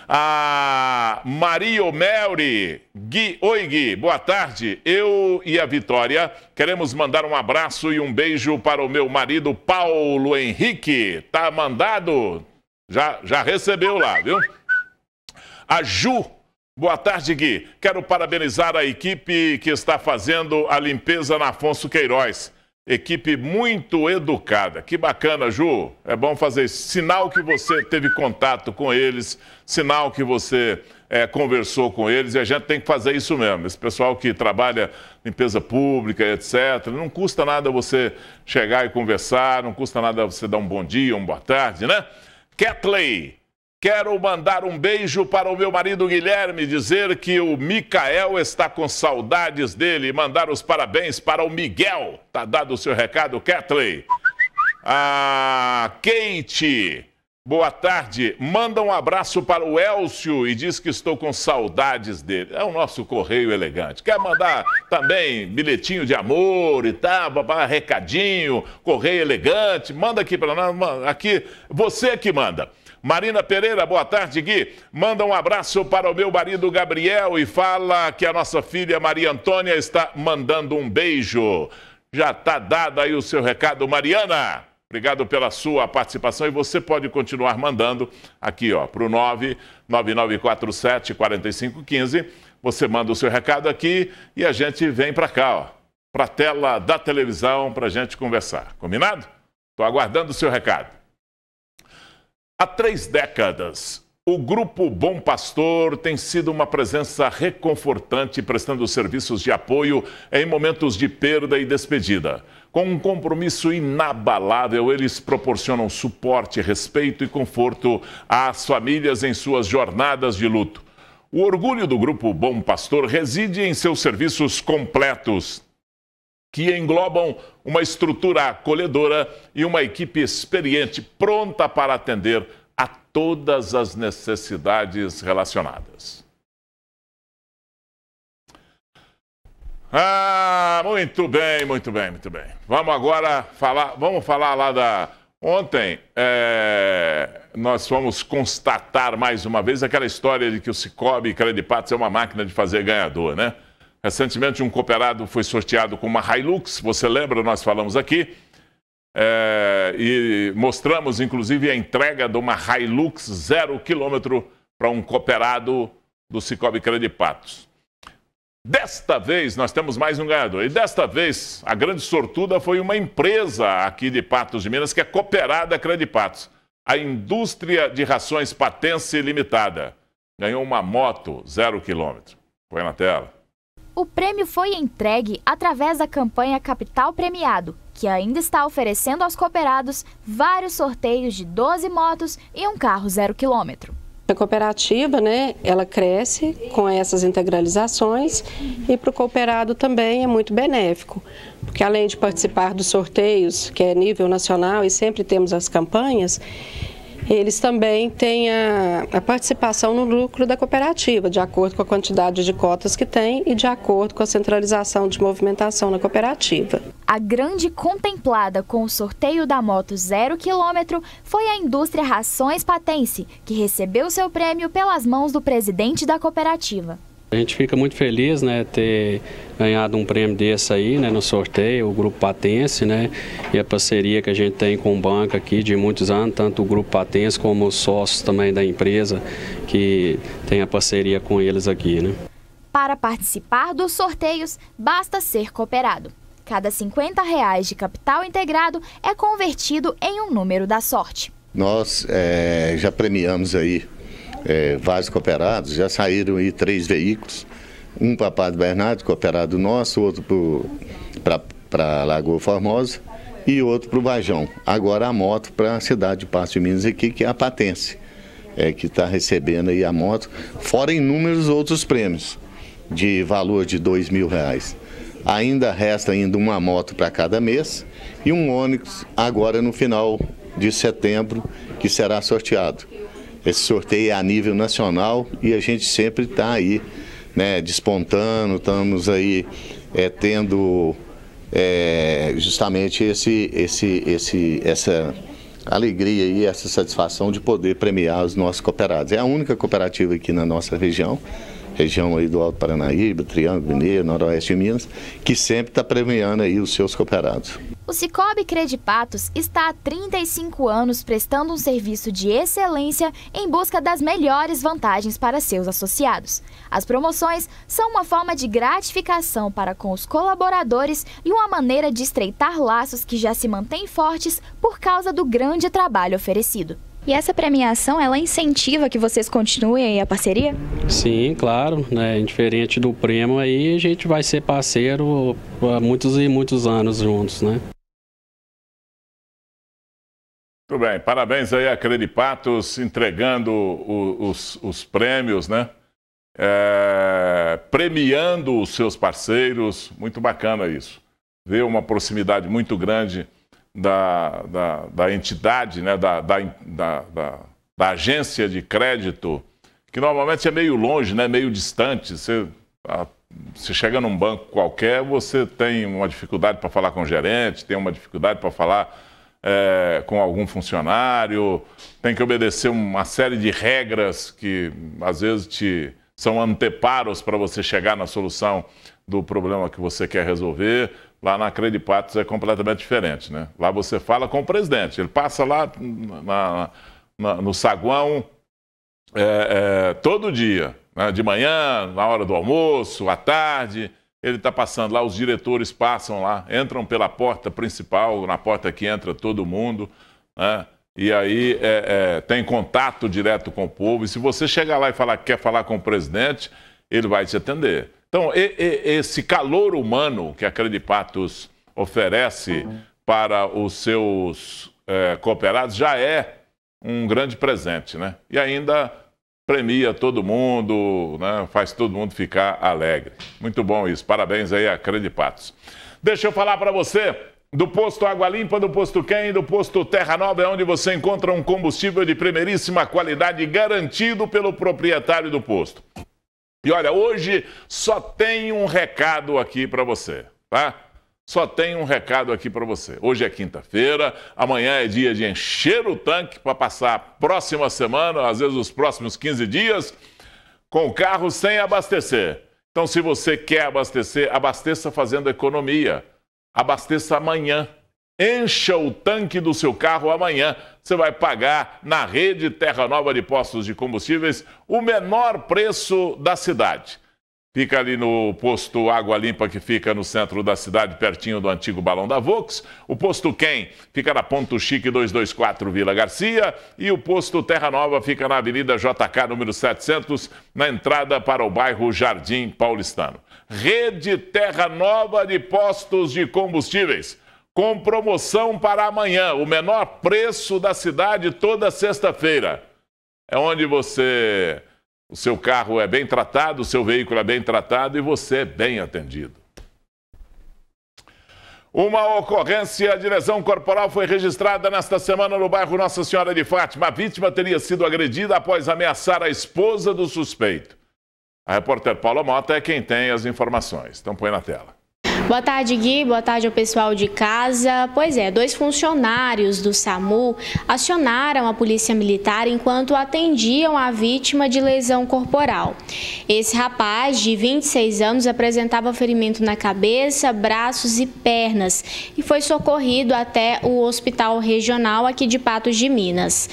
A Mario Melri. Gui, oi Gui, boa tarde. Eu e a Vitória queremos mandar um abraço e um beijo para o meu marido Paulo Henrique. Tá mandado? Já, já recebeu lá, viu? A Ju Boa tarde, Gui. Quero parabenizar a equipe que está fazendo a limpeza na Afonso Queiroz. Equipe muito educada. Que bacana, Ju. É bom fazer isso. Sinal que você teve contato com eles, sinal que você é, conversou com eles, e a gente tem que fazer isso mesmo. Esse pessoal que trabalha limpeza pública, etc., não custa nada você chegar e conversar, não custa nada você dar um bom dia, uma boa tarde, né? Catley, Quero mandar um beijo para o meu marido Guilherme, dizer que o Micael está com saudades dele e mandar os parabéns para o Miguel. Tá dado o seu recado, Kathleen. A Kate, boa tarde. Manda um abraço para o Elcio e diz que estou com saudades dele. É o nosso correio elegante. Quer mandar também bilhetinho de amor e tal, recadinho, correio elegante? Manda aqui para nós. Aqui, você que manda. Marina Pereira, boa tarde, Gui. Manda um abraço para o meu marido Gabriel e fala que a nossa filha Maria Antônia está mandando um beijo. Já está dado aí o seu recado, Mariana. Obrigado pela sua participação e você pode continuar mandando aqui ó, para o 99947 4515. Você manda o seu recado aqui e a gente vem para cá, para a tela da televisão, para a gente conversar. Combinado? Estou aguardando o seu recado. Há três décadas, o Grupo Bom Pastor tem sido uma presença reconfortante, prestando serviços de apoio em momentos de perda e despedida. Com um compromisso inabalável, eles proporcionam suporte, respeito e conforto às famílias em suas jornadas de luto. O orgulho do Grupo Bom Pastor reside em seus serviços completos, que englobam uma estrutura acolhedora e uma equipe experiente pronta para atender a todas as necessidades relacionadas. Ah, muito bem, muito bem, muito bem. Vamos agora falar, vamos falar lá da Ontem é, nós fomos constatar mais uma vez aquela história de que o Cicobi Credipatos é uma máquina de fazer ganhador, né? Recentemente, um cooperado foi sorteado com uma Hilux, você lembra, nós falamos aqui. É, e mostramos, inclusive, a entrega de uma Hilux zero quilômetro para um cooperado do Cicobi de Desta vez, nós temos mais um ganhador. E desta vez, a grande sortuda foi uma empresa aqui de Patos de Minas, que é cooperada Crede A Indústria de Rações Patense Limitada. Ganhou uma moto zero quilômetro. Põe na tela. O prêmio foi entregue através da campanha Capital Premiado, que ainda está oferecendo aos cooperados vários sorteios de 12 motos e um carro zero quilômetro. A cooperativa, né, ela cresce com essas integralizações e para o cooperado também é muito benéfico, porque além de participar dos sorteios, que é nível nacional e sempre temos as campanhas, eles também têm a, a, participação no lucro da cooperativa, de acordo com a quantidade de cotas que tem e de acordo com a centralização de movimentação na cooperativa. A grande contemplada com o sorteio da moto zero quilômetro foi a indústria Rações Patense, que recebeu seu prêmio pelas mãos do presidente da cooperativa. A gente fica muito feliz, né, ter ganhado um prêmio desse aí, né, no sorteio, o Grupo Patense, né, e a parceria que a gente tem com o banco aqui de muitos anos, tanto o Grupo Patense como os sócios também da empresa que tem a parceria com eles aqui, né. Para participar dos sorteios, basta ser cooperado. Cada 50 reais de capital integrado é convertido em um número da sorte. Nós é, já premiamos aí é, vários cooperados, já saíram aí três veículos, um para Padre Bernardo, cooperado nosso, outro para Lagoa Formosa e outro para o Bajão. Agora a moto para a cidade de Passo de Minas aqui, que é a Patense, é, que está recebendo aí a moto, fora inúmeros outros prêmios de valor de dois mil reais. Ainda resta ainda uma moto para cada mês e um ônibus agora no final de setembro que será sorteado. Esse é sorteio é a nível nacional e a gente sempre está aí, né, despontando, estamos aí é, tendo é, justamente esse, esse, esse, essa alegria e essa satisfação de poder premiar os nossos cooperados. É a única cooperativa aqui na nossa região região aí do Alto Paranaíba, Triângulo Mineiro, Noroeste de Minas, que sempre está premiando aí os seus cooperados. O Cicobi Credipatos está há 35 anos prestando um serviço de excelência em busca das melhores vantagens para seus associados. As promoções são uma forma de gratificação para com os colaboradores e uma maneira de estreitar laços que já se mantêm fortes por causa do grande trabalho oferecido. E essa premiação, ela incentiva que vocês continuem a parceria? Sim, claro. Né? Diferente do prêmio aí, a gente vai ser parceiro há muitos e muitos anos juntos, né? Muito bem, parabéns aí a Credipatos entregando o, os, os, prêmios, né? É, premiando os seus parceiros, muito bacana isso. Vê uma proximidade muito grande da, da, da entidade, né, da, da, da, da, agência de crédito, que normalmente é meio longe, né, meio distante. Você, a, você chega num banco qualquer, você tem uma dificuldade para falar com o gerente, tem uma dificuldade para falar é, com algum funcionário, tem que obedecer uma série de regras que às vezes te, são anteparos para você chegar na solução do problema que você quer resolver. Lá na Credipatos é completamente diferente, né? Lá você fala com o presidente, ele passa lá na, na, no saguão é, é, todo dia, né? de manhã, na hora do almoço, à tarde, ele está passando lá, os diretores passam lá, entram pela porta principal, na porta que entra todo mundo, né? e aí é, é, tem contato direto com o povo. E se você chegar lá e falar que quer falar com o presidente, ele vai te atender. Então, e, e, esse calor humano que a Credipatos oferece para os seus é, cooperados já é um grande presente, né? E ainda premia todo mundo, né? faz todo mundo ficar alegre. Muito bom isso. Parabéns aí a Credipatos. Deixa eu falar para você do posto Água Limpa, do posto Quem, do posto Terra Nova, é onde você encontra um combustível de primeiríssima qualidade garantido pelo proprietário do posto. E olha, hoje só tem um recado aqui para você, tá? Só tem um recado aqui para você. Hoje é quinta-feira, amanhã é dia de encher o tanque para passar a próxima semana, às vezes os próximos 15 dias, com o carro sem abastecer. Então, se você quer abastecer, abasteça fazendo economia. Abasteça amanhã. Encha o tanque do seu carro amanhã. Você vai pagar na rede Terra Nova de Postos de Combustíveis o menor preço da cidade. Fica ali no posto Água Limpa, que fica no centro da cidade, pertinho do antigo Balão da Vox. O posto Quem fica na Ponto Chique 224 Vila Garcia. E o posto Terra Nova fica na Avenida JK, número 700, na entrada para o bairro Jardim Paulistano. Rede Terra Nova de Postos de Combustíveis com promoção para amanhã, o menor preço da cidade toda sexta-feira. É onde você, o seu carro é bem tratado, o seu veículo é bem tratado e você é bem atendido. Uma ocorrência de lesão corporal foi registrada nesta semana no bairro Nossa Senhora de Fátima. A vítima teria sido agredida após ameaçar a esposa do suspeito. A repórter Paula Mota é quem tem as informações. Então põe na tela. Boa tarde, Gui. Boa tarde ao pessoal de casa. Pois é, dois funcionários do SAMU acionaram a polícia militar enquanto atendiam a vítima de lesão corporal. Esse rapaz, de 26 anos, apresentava ferimento na cabeça, braços e pernas e foi socorrido até o hospital regional aqui de Patos de Minas.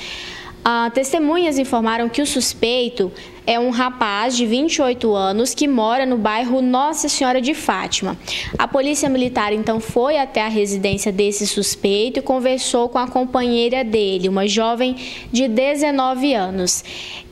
Ah, testemunhas informaram que o suspeito é um rapaz de 28 anos que mora no bairro Nossa Senhora de Fátima. A polícia militar então foi até a residência desse suspeito e conversou com a companheira dele, uma jovem de 19 anos.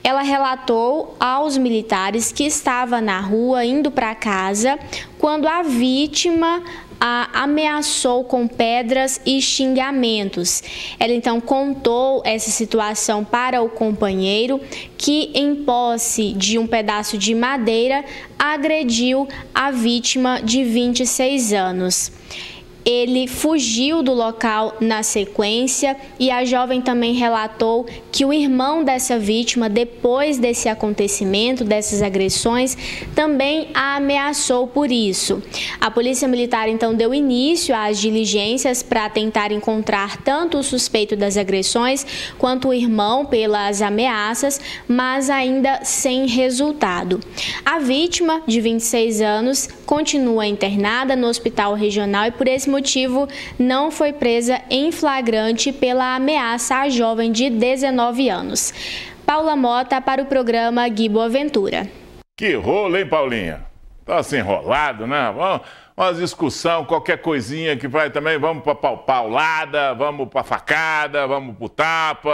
Ela relatou aos militares que estava na rua indo para casa quando a vítima a, ameaçou com pedras e xingamentos. Ela então contou essa situação para o companheiro, que, em posse de um pedaço de madeira, agrediu a vítima de 26 anos ele fugiu do local na sequência e a jovem também relatou que o irmão dessa vítima, depois desse acontecimento, dessas agressões, também a ameaçou por isso. A Polícia Militar então deu início às diligências para tentar encontrar tanto o suspeito das agressões quanto o irmão pelas ameaças, mas ainda sem resultado. A vítima, de 26 anos, continua internada no Hospital Regional e por esse motivo motivo, não foi presa em flagrante pela ameaça à jovem de 19 anos. Paula Mota para o programa Gui Boaventura. Que rolo, hein, Paulinha? Tá se assim, enrolado, né? Vamos, uma discussão, qualquer coisinha que vai também, vamos pra paulada, vamos pra facada, vamos pro tapa.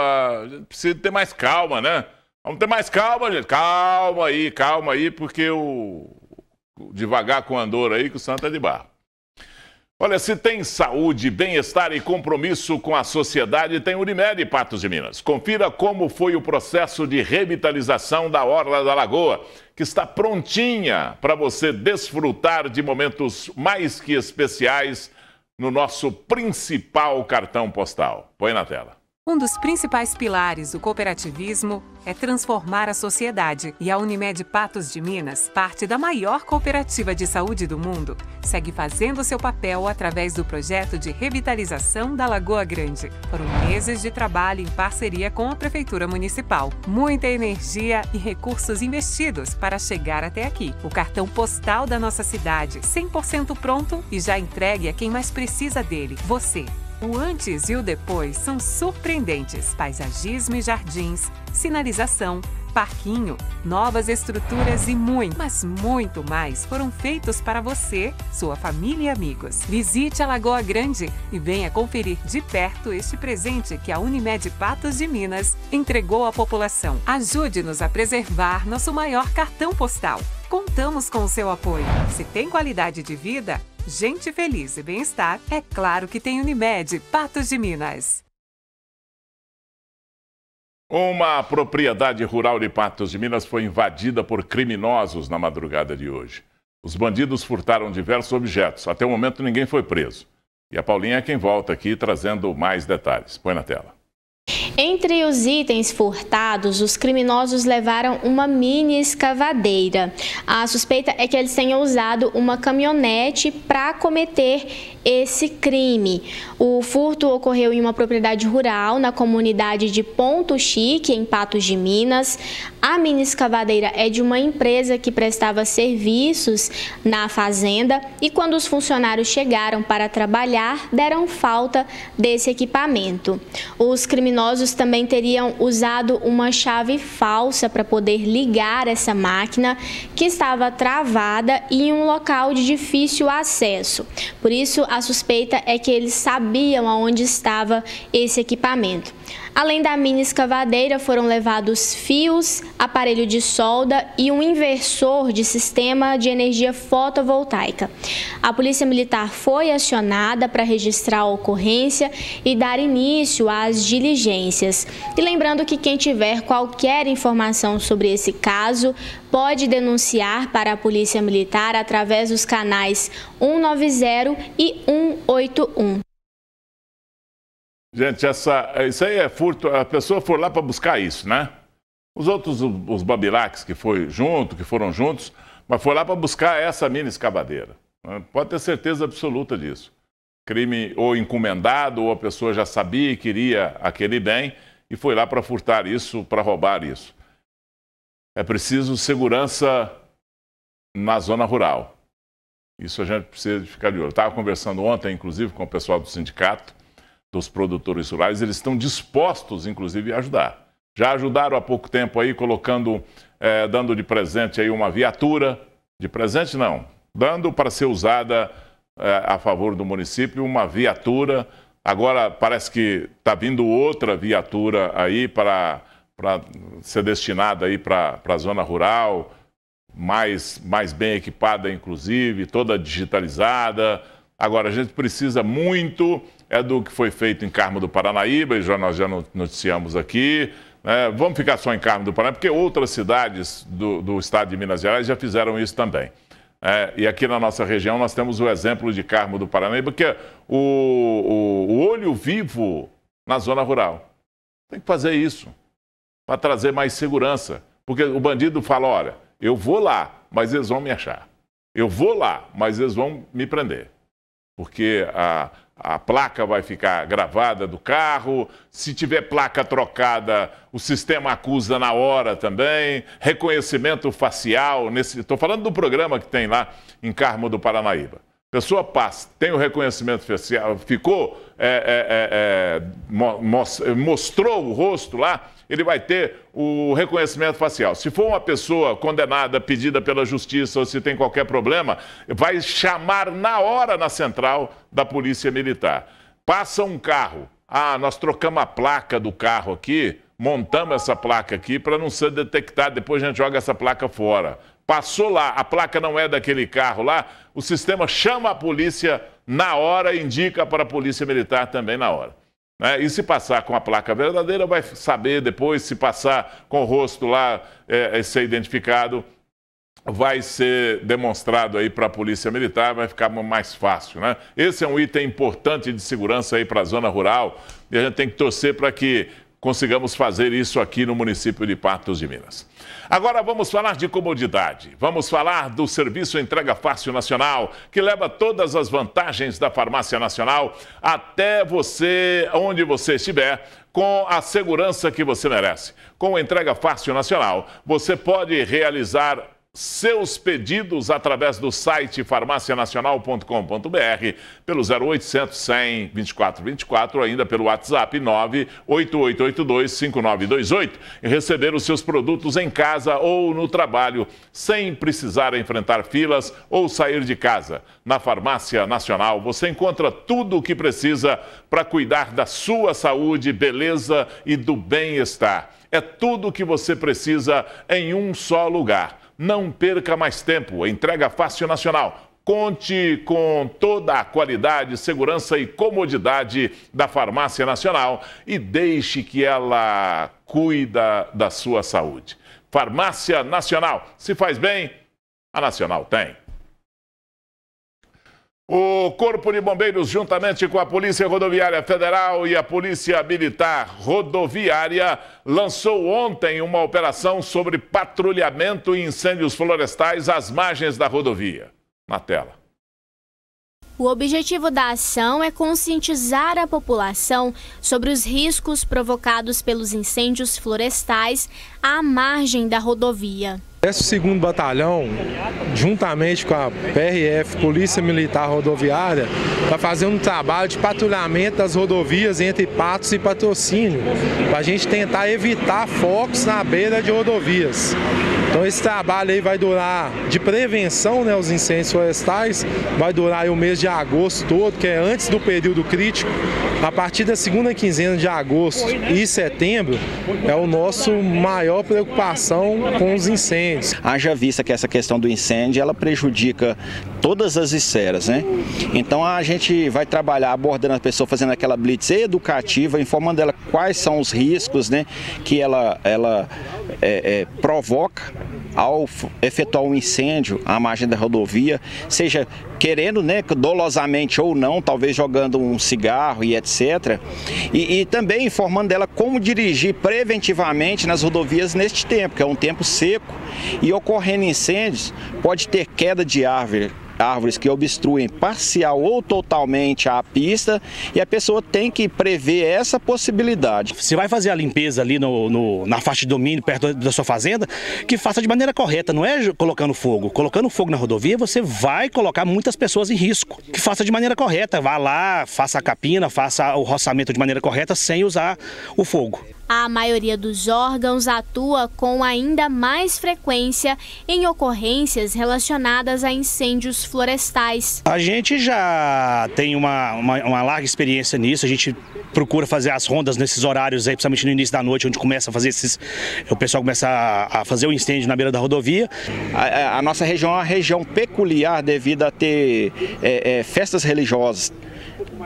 Precisa ter mais calma, né? Vamos ter mais calma, gente. Calma aí, calma aí, porque o, o devagar com o Andor aí que o Santo é de barro. Olha, se tem saúde, bem-estar e compromisso com a sociedade, tem Unimed Patos de Minas. Confira como foi o processo de revitalização da Orla da Lagoa, que está prontinha para você desfrutar de momentos mais que especiais no nosso principal cartão postal. Põe na tela. Um dos principais pilares do cooperativismo é transformar a sociedade e a Unimed Patos de Minas, parte da maior cooperativa de saúde do mundo, segue fazendo seu papel através do projeto de revitalização da Lagoa Grande. Foram meses de trabalho em parceria com a Prefeitura Municipal. Muita energia e recursos investidos para chegar até aqui. O cartão postal da nossa cidade, 100% pronto e já entregue a quem mais precisa dele, você. O antes e o depois são surpreendentes. Paisagismo e jardins, sinalização, parquinho, novas estruturas e muito, mas muito mais foram feitos para você, sua família e amigos. Visite a Lagoa Grande e venha conferir de perto este presente que a Unimed Patos de Minas entregou à população. Ajude-nos a preservar nosso maior cartão postal. Contamos com o seu apoio. Se tem qualidade de vida, Gente feliz e bem-estar, é claro que tem Unimed, Patos de Minas. Uma propriedade rural de Patos de Minas foi invadida por criminosos na madrugada de hoje. Os bandidos furtaram diversos objetos. Até o momento, ninguém foi preso. E a Paulinha é quem volta aqui trazendo mais detalhes. Põe na tela. Entre os itens furtados, os criminosos levaram uma mini escavadeira. A suspeita é que eles tenham usado uma caminhonete para cometer esse crime. O furto ocorreu em uma propriedade rural na comunidade de Ponto Chique, em Patos de Minas. A mini escavadeira é de uma empresa que prestava serviços na fazenda e quando os funcionários chegaram para trabalhar, deram falta desse equipamento. Os criminosos criminosos também teriam usado uma chave falsa para poder ligar essa máquina que estava travada em um local de difícil acesso. Por isso, a suspeita é que eles sabiam aonde estava esse equipamento. Além da mini escavadeira, foram levados fios, aparelho de solda e um inversor de sistema de energia fotovoltaica. A Polícia Militar foi acionada para registrar a ocorrência e dar início às diligências. E lembrando que quem tiver qualquer informação sobre esse caso, pode denunciar para a Polícia Militar através dos canais 190 e 181. Gente, essa, isso aí é furto. A pessoa foi lá para buscar isso, né? Os outros, os Babilax, que foi junto, que foram juntos, mas foi lá para buscar essa mina escavadeira. Né? Pode ter certeza absoluta disso. Crime ou encomendado, ou a pessoa já sabia e queria aquele bem e foi lá para furtar isso, para roubar isso. É preciso segurança na zona rural. Isso a gente precisa ficar de olho. Estava conversando ontem, inclusive, com o pessoal do sindicato dos produtores rurais, eles estão dispostos, inclusive, a ajudar. Já ajudaram há pouco tempo aí, colocando, eh, dando de presente aí uma viatura, de presente não, dando para ser usada eh, a favor do município uma viatura. Agora parece que está vindo outra viatura aí para ser destinada aí para a zona rural, mais, mais bem equipada, inclusive, toda digitalizada. Agora, a gente precisa muito é do que foi feito em Carmo do Paranaíba, e já, nós já noticiamos aqui. Né? vamos ficar só em Carmo do Paranaíba, porque outras cidades do, do estado de Minas Gerais já fizeram isso também. É, e aqui na nossa região nós temos o exemplo de Carmo do Paranaíba, que é o, o, o olho vivo na zona rural. Tem que fazer isso para trazer mais segurança. Porque o bandido fala: olha, eu vou lá, mas eles vão me achar. Eu vou lá, mas eles vão me prender. Porque a, a placa vai ficar gravada do carro. Se tiver placa trocada, o sistema acusa na hora também. Reconhecimento facial. Estou falando do programa que tem lá em Carmo do Paranaíba. Pessoa passa, tem o reconhecimento facial, ficou, é, é, é, é mostrou o rosto lá, ele vai ter o reconhecimento facial. Se for uma pessoa condenada, pedida pela justiça ou se tem qualquer problema, vai chamar na hora na central da Polícia Militar. Passa um carro. Ah, nós trocamos a placa do carro aqui, montamos essa placa aqui para não ser detectada, depois a gente joga essa placa fora. Passou lá, a placa não é daquele carro lá, o sistema chama a polícia na hora e indica para a Polícia Militar também na hora. Né? E se passar com a placa verdadeira, vai saber depois, se passar com o rosto lá, é, é ser identificado, vai ser demonstrado aí para a Polícia Militar, vai ficar mais fácil, né? Esse é um item importante de segurança aí para a zona rural e a gente tem que torcer para que consigamos fazer isso aqui no município de Patos de Minas. Agora vamos falar de comodidade. Vamos falar do serviço Entrega Fácil Nacional, que leva todas as vantagens da Farmácia Nacional até você, onde você estiver, com a segurança que você merece. Com o Entrega Fácil Nacional, você pode realizar seus pedidos através do site farmacianacional.com.br, pelo 0800 100 2424, ainda pelo WhatsApp 988825928 e receber os seus produtos em casa ou no trabalho, sem precisar enfrentar filas ou sair de casa. Na Farmácia Nacional você encontra tudo o que precisa para cuidar da sua saúde, beleza e do bem-estar. É tudo o que você precisa em um só lugar. Não perca mais tempo. Entrega fácil nacional. Conte com toda a qualidade, segurança e comodidade da Farmácia Nacional e deixe que ela cuida da sua saúde. Farmácia Nacional, se faz bem, a Nacional tem. O Corpo de Bombeiros, juntamente com a Polícia Rodoviária Federal e a Polícia Militar Rodoviária, lançou ontem uma operação sobre patrulhamento e incêndios florestais às margens da rodovia. Na tela. O objetivo da ação é conscientizar a população sobre os riscos provocados pelos incêndios florestais à margem da rodovia. 12 Batalhão, juntamente com a PRF, Polícia Militar Rodoviária, está fazendo um trabalho de patrulhamento das rodovias entre Patos e Patrocínio, para a gente tentar evitar focos na beira de rodovias. Então esse trabalho aí vai durar de prevenção né, aos incêndios florestais, vai durar aí o mês de agosto todo, que é antes do período crítico. A partir da segunda quinzena de agosto e setembro é o nosso maior preocupação com os incêndios. Haja vista que essa questão do incêndio ela prejudica todas as esferas, né? Então a gente vai trabalhar abordando a pessoa, fazendo aquela blitz educativa, informando ela quais são os riscos, né, que ela ela é, é, provoca ao efetuar um incêndio à margem da rodovia, seja querendo, né, dolosamente ou não, talvez jogando um cigarro e etc. E, e, também informando dela como dirigir preventivamente nas rodovias neste tempo, que é um tempo seco e ocorrendo incêndios, pode ter queda de árvore, árvores que obstruem parcial ou totalmente a pista e a pessoa tem que prever essa possibilidade. Você vai fazer a limpeza ali no, no, na faixa de domínio, perto da sua fazenda, que faça de maneira correta, não é colocando fogo. Colocando fogo na rodovia, você vai colocar muitas pessoas em risco. Que faça de maneira correta, vá lá, faça a capina, faça o roçamento de maneira correta, sem usar o fogo. A maioria dos órgãos atua com ainda mais frequência em ocorrências relacionadas a incêndios florestais. A gente já tem uma, uma, uma larga experiência nisso, a gente procura fazer as rondas nesses horários aí, principalmente no início da noite, onde começa a fazer esses. O pessoal começa a, a fazer o incêndio na beira da rodovia. A, a, nossa região é uma região peculiar devido a ter é, é, festas religiosas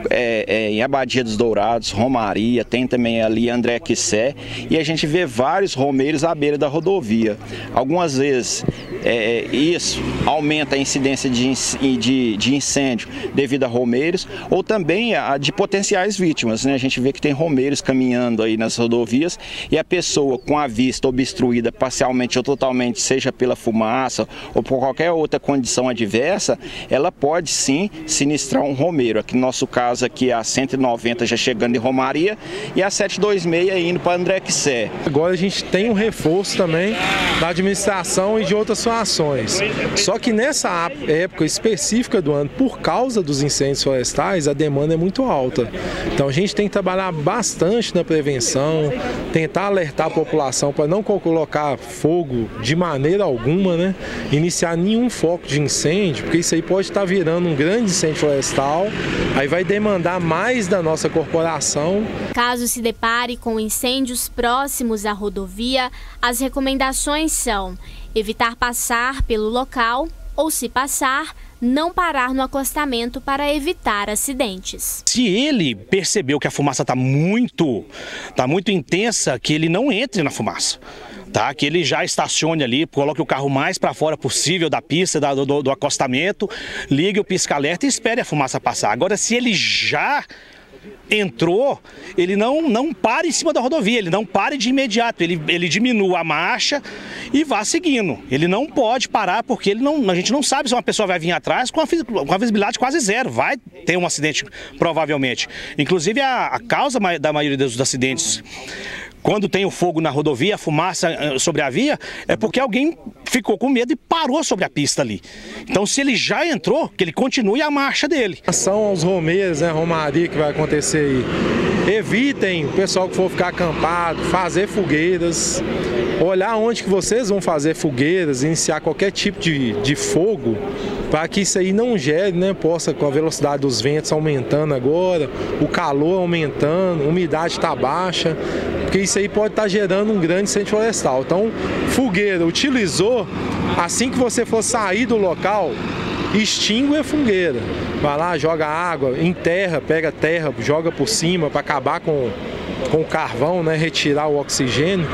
é, é, em Abadia dos Dourados, Romaria, tem também ali André Quissé, e a gente vê vários romeiros à beira da rodovia. Algumas vezes é, é isso aumenta a incidência de, de, de, incêndio devido a romeiros ou também a, de potenciais vítimas. Né? A gente vê que tem romeiros caminhando aí nas rodovias e a pessoa com a vista obstruída parcialmente ou totalmente, seja pela fumaça ou por qualquer outra condição adversa, ela pode sim sinistrar um romeiro. Aqui no nosso caso, caso aqui a 190 já chegando em Romaria e a 726 indo para André Quissé. Agora a gente tem um reforço também da administração e de outras ações. Só que nessa época específica do ano, por causa dos incêndios florestais, a demanda é muito alta. Então a gente tem que trabalhar bastante na prevenção, tentar alertar a população para não colocar fogo de maneira alguma, né? Iniciar nenhum foco de incêndio, porque isso aí pode estar virando um grande incêndio florestal, aí vai demandar mais da nossa corporação. Caso se depare com incêndios próximos à rodovia, as recomendações são evitar passar pelo local ou, se passar, não parar no acostamento para evitar acidentes. Se ele percebeu que a fumaça está muito, tá muito intensa, que ele não entre na fumaça tá? Que ele já estacione ali, coloque o carro mais para fora possível da pista, da, do, do acostamento, ligue o pisca-alerta e espere a fumaça passar. Agora, se ele já entrou, ele não, não para em cima da rodovia, ele não para de imediato, ele, ele diminua a marcha e vá seguindo. Ele não pode parar porque ele não, a gente não sabe se uma pessoa vai vir atrás com a, com a visibilidade quase zero, vai ter um acidente provavelmente. Inclusive a, a causa da maioria dos acidentes quando tem o fogo na rodovia, a fumaça eh, sobre a via, é porque alguém ficou com medo e parou sobre a pista ali. Então, se ele já entrou, que ele continue a marcha dele. Ação aos romeiros, né, Romaria que vai acontecer aí. Evitem o pessoal que for ficar acampado, fazer fogueiras, olhar onde que vocês vão fazer fogueiras, iniciar qualquer tipo de, de fogo, para que isso aí não gere, né, possa com a velocidade dos ventos aumentando agora, o calor aumentando, a umidade está baixa, porque isso aí pode estar tá gerando um grande incêndio florestal. Então, fogueira, utilizou, assim que você for sair do local, extingue a fogueira. Vai lá, joga água, enterra, pega terra, joga por cima para acabar com, com o carvão, né? retirar o oxigênio.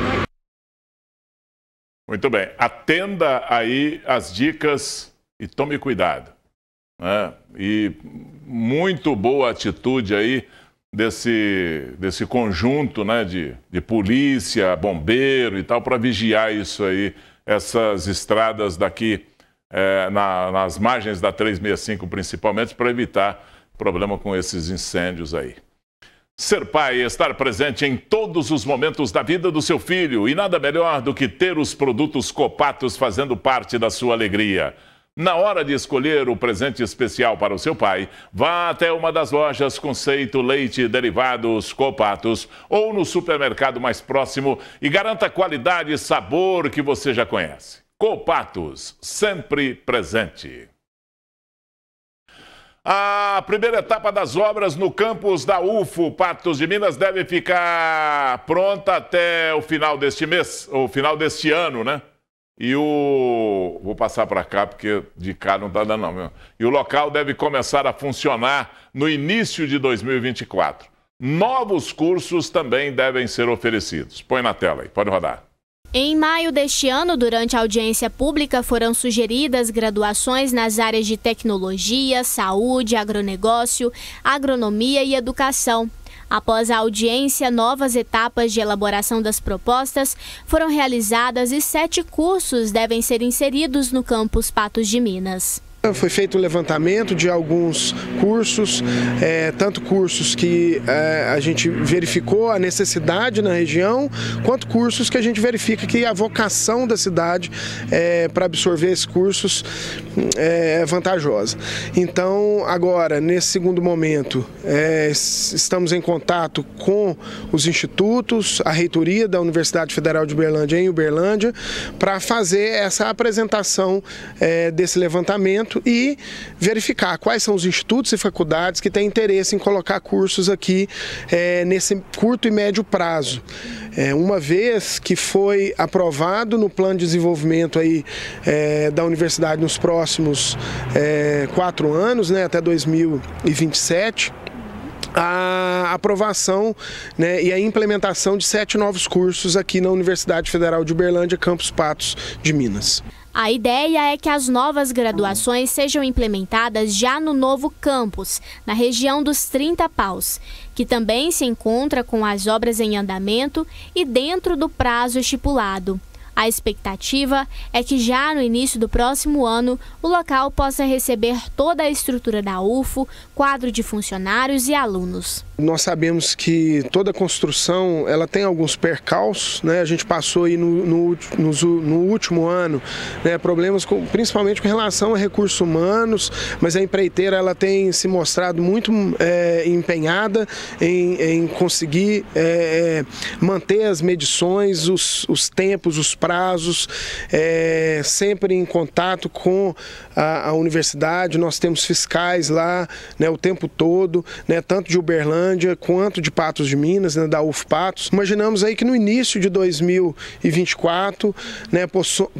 Muito bem, atenda aí as dicas e tome cuidado. Né? E muito boa atitude aí desse, desse conjunto né, de, de polícia, bombeiro e tal, para vigiar isso aí, essas estradas daqui é, na, nas margens da 365 principalmente, para evitar problema com esses incêndios aí. Ser pai estar presente em todos os momentos da vida do seu filho e nada melhor do que ter os produtos Copatos fazendo parte da sua alegria. Na hora de escolher o presente especial para o seu pai, vá até uma das lojas Conceito Leite Derivados Copatos ou no supermercado mais próximo e garanta qualidade e sabor que você já conhece. Copatos, sempre presente. A primeira etapa das obras no campus da UFO, Patos de Minas, deve ficar pronta até o final deste mês, ou final deste ano, né? E o. Vou passar para cá, porque de cá não está dando, não. E o local deve começar a funcionar no início de 2024. Novos cursos também devem ser oferecidos. Põe na tela aí, pode rodar. Em maio deste ano, durante a audiência pública, foram sugeridas graduações nas áreas de tecnologia, saúde, agronegócio, agronomia e educação. Após a audiência, novas etapas de elaboração das propostas foram realizadas e sete cursos devem ser inseridos no campus Patos de Minas. Foi feito o levantamento de alguns cursos, é, tanto cursos que é, a gente verificou a necessidade na região, quanto cursos que a gente verifica que a vocação da cidade é, para absorver esses cursos é, é vantajosa. Então, agora, nesse segundo momento, é, estamos em contato com os institutos, a reitoria da Universidade Federal de Uberlândia em Uberlândia, para fazer essa apresentação é, desse levantamento projeto e verificar quais são os institutos e faculdades que têm interesse em colocar cursos aqui é, nesse curto e médio prazo. É, uma vez que foi aprovado no plano de desenvolvimento aí, é, da universidade nos próximos é, quatro anos, né, até 2027, a aprovação né, e a implementação de sete novos cursos aqui na Universidade Federal de Uberlândia, Campus Patos de Minas. A ideia é que as novas graduações sejam implementadas já no novo campus, na região dos 30 paus, que também se encontra com as obras em andamento e dentro do prazo estipulado. A expectativa é que já no início do próximo ano o local possa receber toda a estrutura da UFO, quadro de funcionários e alunos. Nós sabemos que toda construção ela tem alguns percalços, né? A gente passou aí no, no, no, no último ano né? problemas com, principalmente com relação a recursos humanos, mas a empreiteira ela tem se mostrado muito é, empenhada em, em conseguir é, é manter as medições, os, os tempos, os prazos, é, sempre em contato com a, a, universidade, nós temos fiscais lá né, o tempo todo, né, tanto de Uberlândia quanto de Patos de Minas, né, da UF Patos. Imaginamos aí que no início de 2024 né,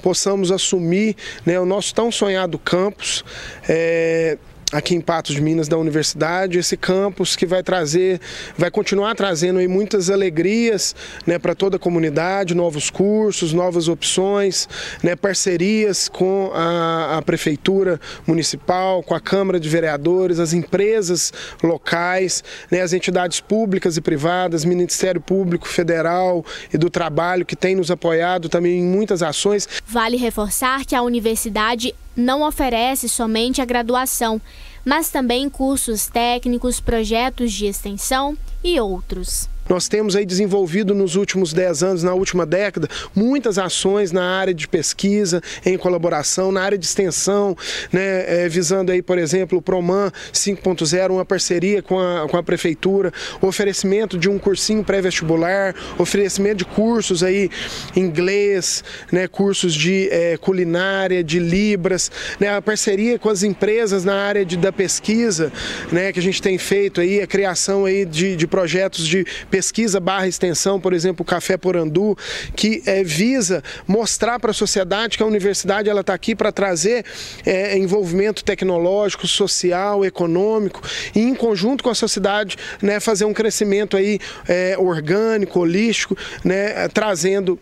possamos assumir né, o nosso tão sonhado campus. É, aqui em Patos de Minas da universidade, esse campus que vai trazer, vai continuar trazendo aí muitas alegrias né, para toda a comunidade, novos cursos, novas opções, né, parcerias com a, a, prefeitura municipal, com a Câmara de Vereadores, as empresas locais, né, as entidades públicas e privadas, Ministério Público Federal e do Trabalho que tem nos apoiado também em muitas ações. Vale reforçar que a universidade não oferece somente a graduação, mas também cursos técnicos, projetos de extensão e outros. Nós temos aí desenvolvido nos últimos 10 anos, na última década, muitas ações na área de pesquisa, em colaboração, na área de extensão, né, é, visando aí, por exemplo, o Proman 5.0, uma parceria com a, com a prefeitura, oferecimento de um cursinho pré-vestibular, oferecimento de cursos aí inglês, né, cursos de é, culinária, de libras, né, a parceria com as empresas na área de, da pesquisa, né, que a gente tem feito aí, a criação aí de, de projetos de pesquisa pesquisa barra extensão, por exemplo, o Café Porandu, que é, visa mostrar para a sociedade que a universidade ela está aqui para trazer é, envolvimento tecnológico, social, econômico e em conjunto com a sociedade né, fazer um crescimento aí é, orgânico, holístico, né, trazendo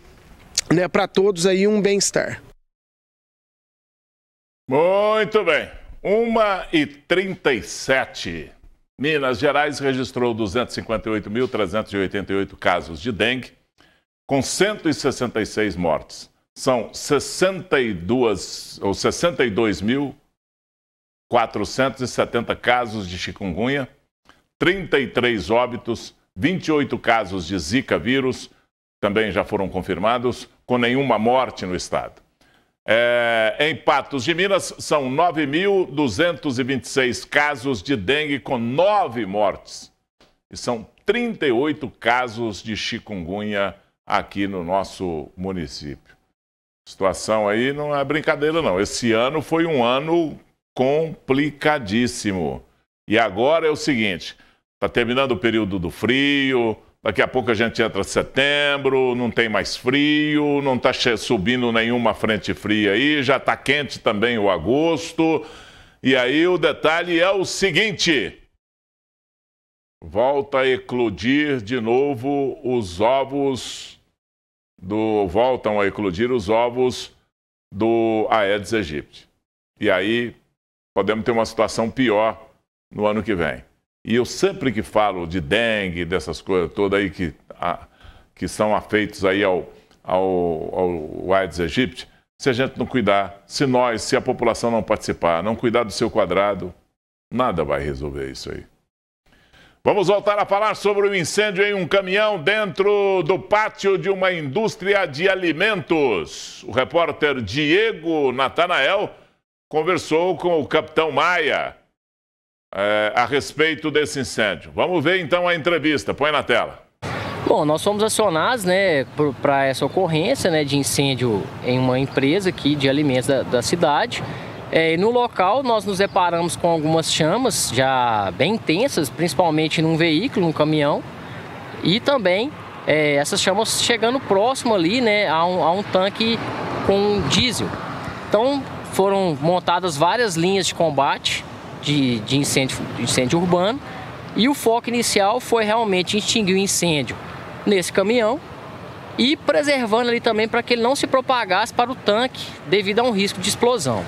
né, para todos aí um bem-estar. Muito bem. 1 e 37. Minas Gerais registrou 258.388 casos de dengue, com 166 mortes. São 62 ou 62.470 casos de chikungunya, 33 óbitos, 28 casos de Zika vírus, também já foram confirmados, com nenhuma morte no estado. É, em Patos de Minas, são 9.226 casos de dengue com nove mortes. E são 38 casos de chikungunya aqui no nosso município. A situação aí não é brincadeira, não. Esse ano foi um ano complicadíssimo. E agora é o seguinte: está terminando o período do frio, Daqui a pouco a gente entra setembro, não tem mais frio, não está subindo nenhuma frente fria aí, já está quente também o agosto. E aí o detalhe é o seguinte: volta a eclodir de novo os ovos do voltam a eclodir os ovos do Aedes aegypti. E aí podemos ter uma situação pior no ano que vem. E eu sempre que falo de dengue, dessas coisas todas aí que, a, que são afeitos aí ao, ao, ao Aedes aegypti, se a gente não cuidar, se nós, se a população não participar, não cuidar do seu quadrado, nada vai resolver isso aí. Vamos voltar a falar sobre o incêndio em um caminhão dentro do pátio de uma indústria de alimentos. O repórter Diego Natanael conversou com o capitão Maia. Eh, a respeito desse incêndio. Vamos ver então a entrevista, põe na tela. Bom, nós fomos acionados né, para essa ocorrência né, de incêndio em uma empresa aqui de alimentos da, da cidade. É, no local, nós nos deparamos com algumas chamas já bem intensas, principalmente num veículo, num caminhão, e também é, essas chamas chegando próximo ali né, a, um, a um tanque com diesel. Então, foram montadas várias linhas de combate de, de incêndio, incêndio urbano. E o foco inicial foi realmente extinguir o incêndio nesse caminhão e preservando ali também para que ele não se propagasse para o tanque devido a um risco de explosão.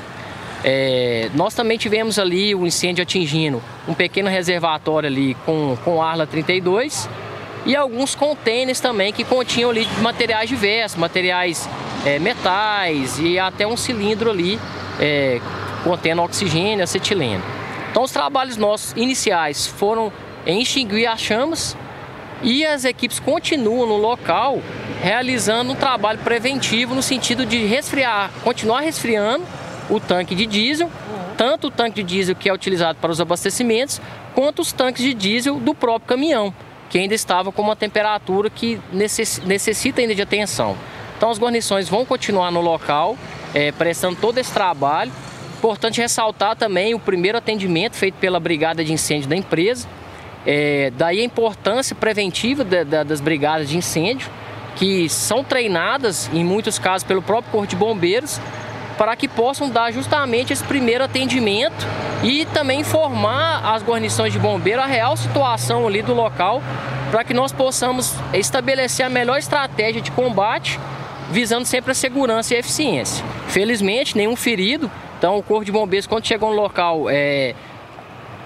É, nós também tivemos ali o um incêndio atingindo um pequeno reservatório ali com, com Arla 32 e alguns contêineres também que continham ali materiais diversos, materiais é, metais e até um cilindro ali é, contendo oxigênio, acetileno. Então os trabalhos nossos iniciais foram em extinguir as chamas e as equipes continuam no local realizando um trabalho preventivo no sentido de resfriar, continuar resfriando o tanque de diesel, tanto o tanque de diesel que é utilizado para os abastecimentos, quanto os tanques de diesel do próprio caminhão, que ainda estava com uma temperatura que necessita ainda de atenção. Então as guarnições vão continuar no local, é, prestando todo esse trabalho Importante ressaltar também o primeiro atendimento feito pela Brigada de Incêndio da empresa. É, daí a importância preventiva da, da, das brigadas de incêndio, que são treinadas, em muitos casos, pelo próprio Corpo de Bombeiros, para que possam dar justamente esse primeiro atendimento e também informar as guarnições de bombeiro a real situação ali do local, para que nós possamos estabelecer a melhor estratégia de combate, visando sempre a segurança e a eficiência. Felizmente, nenhum ferido, então o Corpo de Bombeiros, quando chegou no local, é,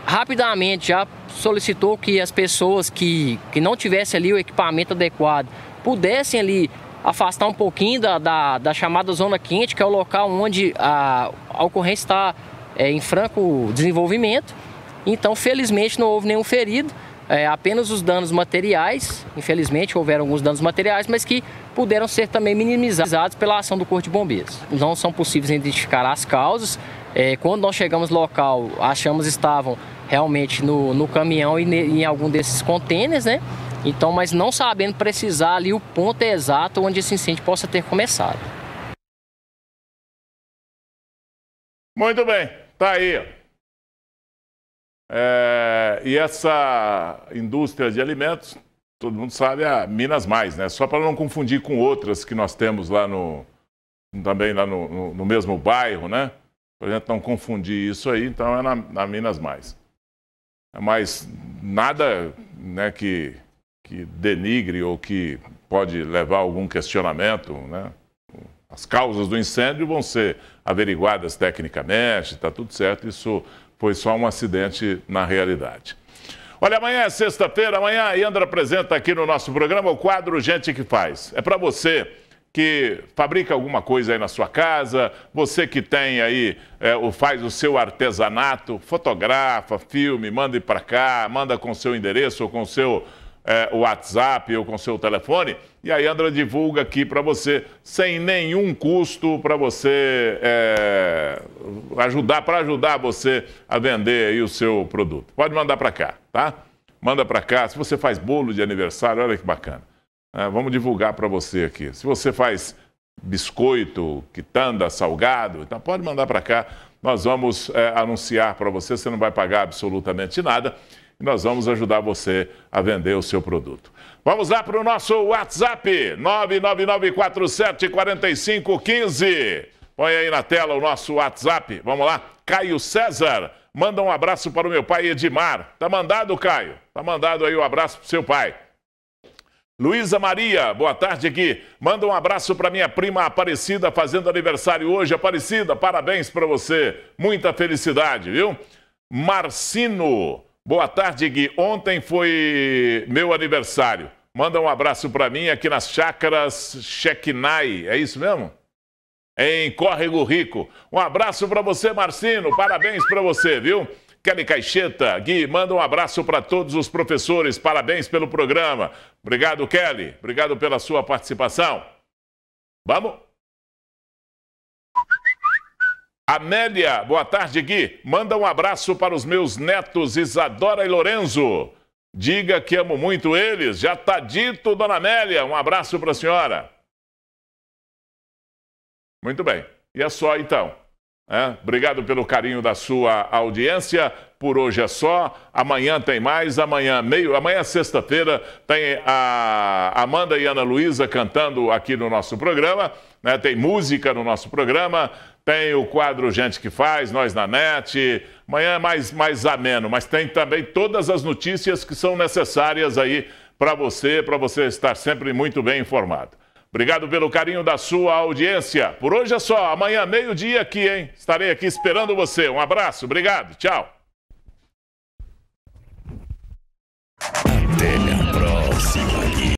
rapidamente já solicitou que as pessoas que, que não tivessem ali o equipamento adequado pudessem ali afastar um pouquinho da, da, da chamada zona quente, que é o local onde a, a ocorrência está é, em franco desenvolvimento. Então, felizmente, não houve nenhum ferido é, apenas os danos materiais, infelizmente houveram alguns danos materiais, mas que puderam ser também minimizados pela ação do Corpo de Bombeiros. Não são possíveis identificar as causas. É, quando nós chegamos no local, achamos estavam realmente no, no caminhão e ne, em algum desses contêineres, né? Então, mas não sabendo precisar ali o ponto exato onde esse incêndio possa ter começado. Muito bem, tá aí. É e essa indústria de alimentos, todo mundo sabe, é a Minas Mais, né? Só para não confundir com outras que nós temos lá no também lá no, no, no mesmo bairro, né? Para a gente não confundir isso aí, então é na, na Minas Mais. Mas nada né, que, que denigre ou que pode levar a algum questionamento, né? As causas do incêndio vão ser averiguadas tecnicamente, está tudo certo, isso foi só um acidente na realidade. Olha, amanhã é sexta-feira, amanhã a Yandra apresenta aqui no nosso programa o quadro Gente que Faz. É para você que fabrica alguma coisa aí na sua casa, você que tem aí, é, ou faz o seu artesanato, fotografa, filme, manda para cá, manda com seu endereço ou com seu é, WhatsApp ou com seu telefone. E a Andra divulga aqui para você, sem nenhum custo, para você é, ajudar, para ajudar você a vender o seu produto. Pode mandar para cá, tá? Manda para cá. Se você faz bolo de aniversário, olha que bacana. É, vamos divulgar para você aqui. Se você faz biscoito, quitanda, salgado, então pode mandar para cá. Nós vamos é, anunciar para você, você não vai pagar absolutamente nada e nós vamos ajudar você a vender o seu produto. Vamos lá para o nosso WhatsApp, 999474515. Põe aí na tela o nosso WhatsApp. Vamos lá. Caio César, manda um abraço para o meu pai Edmar. Tá mandado, Caio? Tá mandado aí o um abraço para o seu pai. Luísa Maria, boa tarde aqui. Manda um abraço para minha prima Aparecida, fazendo aniversário hoje. Aparecida, parabéns para você. Muita felicidade, viu? Marcino, Boa tarde, Gui. Ontem foi meu aniversário. Manda um abraço para mim aqui nas chácaras Chequinai. É isso mesmo? Em Córrego Rico. Um abraço para você, Marcino. Parabéns para você, viu? Kelly Caixeta, Gui, manda um abraço para todos os professores. Parabéns pelo programa. Obrigado, Kelly. Obrigado pela sua participação. Vamos Amélia, boa tarde, Gui. Manda um abraço para os meus netos Isadora e Lorenzo. Diga que amo muito eles. Já está dito, dona Amélia. Um abraço para a senhora. Muito bem. E é só então. É? Obrigado pelo carinho da sua audiência. Por hoje é só. Amanhã tem mais. Amanhã, meio, amanhã é sexta-feira, tem a Amanda e Ana Luísa cantando aqui no nosso programa. Né? Tem música no nosso programa tem o quadro Gente que Faz, Nós na Net. Amanhã é mais, mais ameno, mas tem também todas as notícias que são necessárias aí para você, para você estar sempre muito bem informado. Obrigado pelo carinho da sua audiência. Por hoje é só. Amanhã, meio-dia aqui, hein? Estarei aqui esperando você. Um abraço, obrigado, tchau.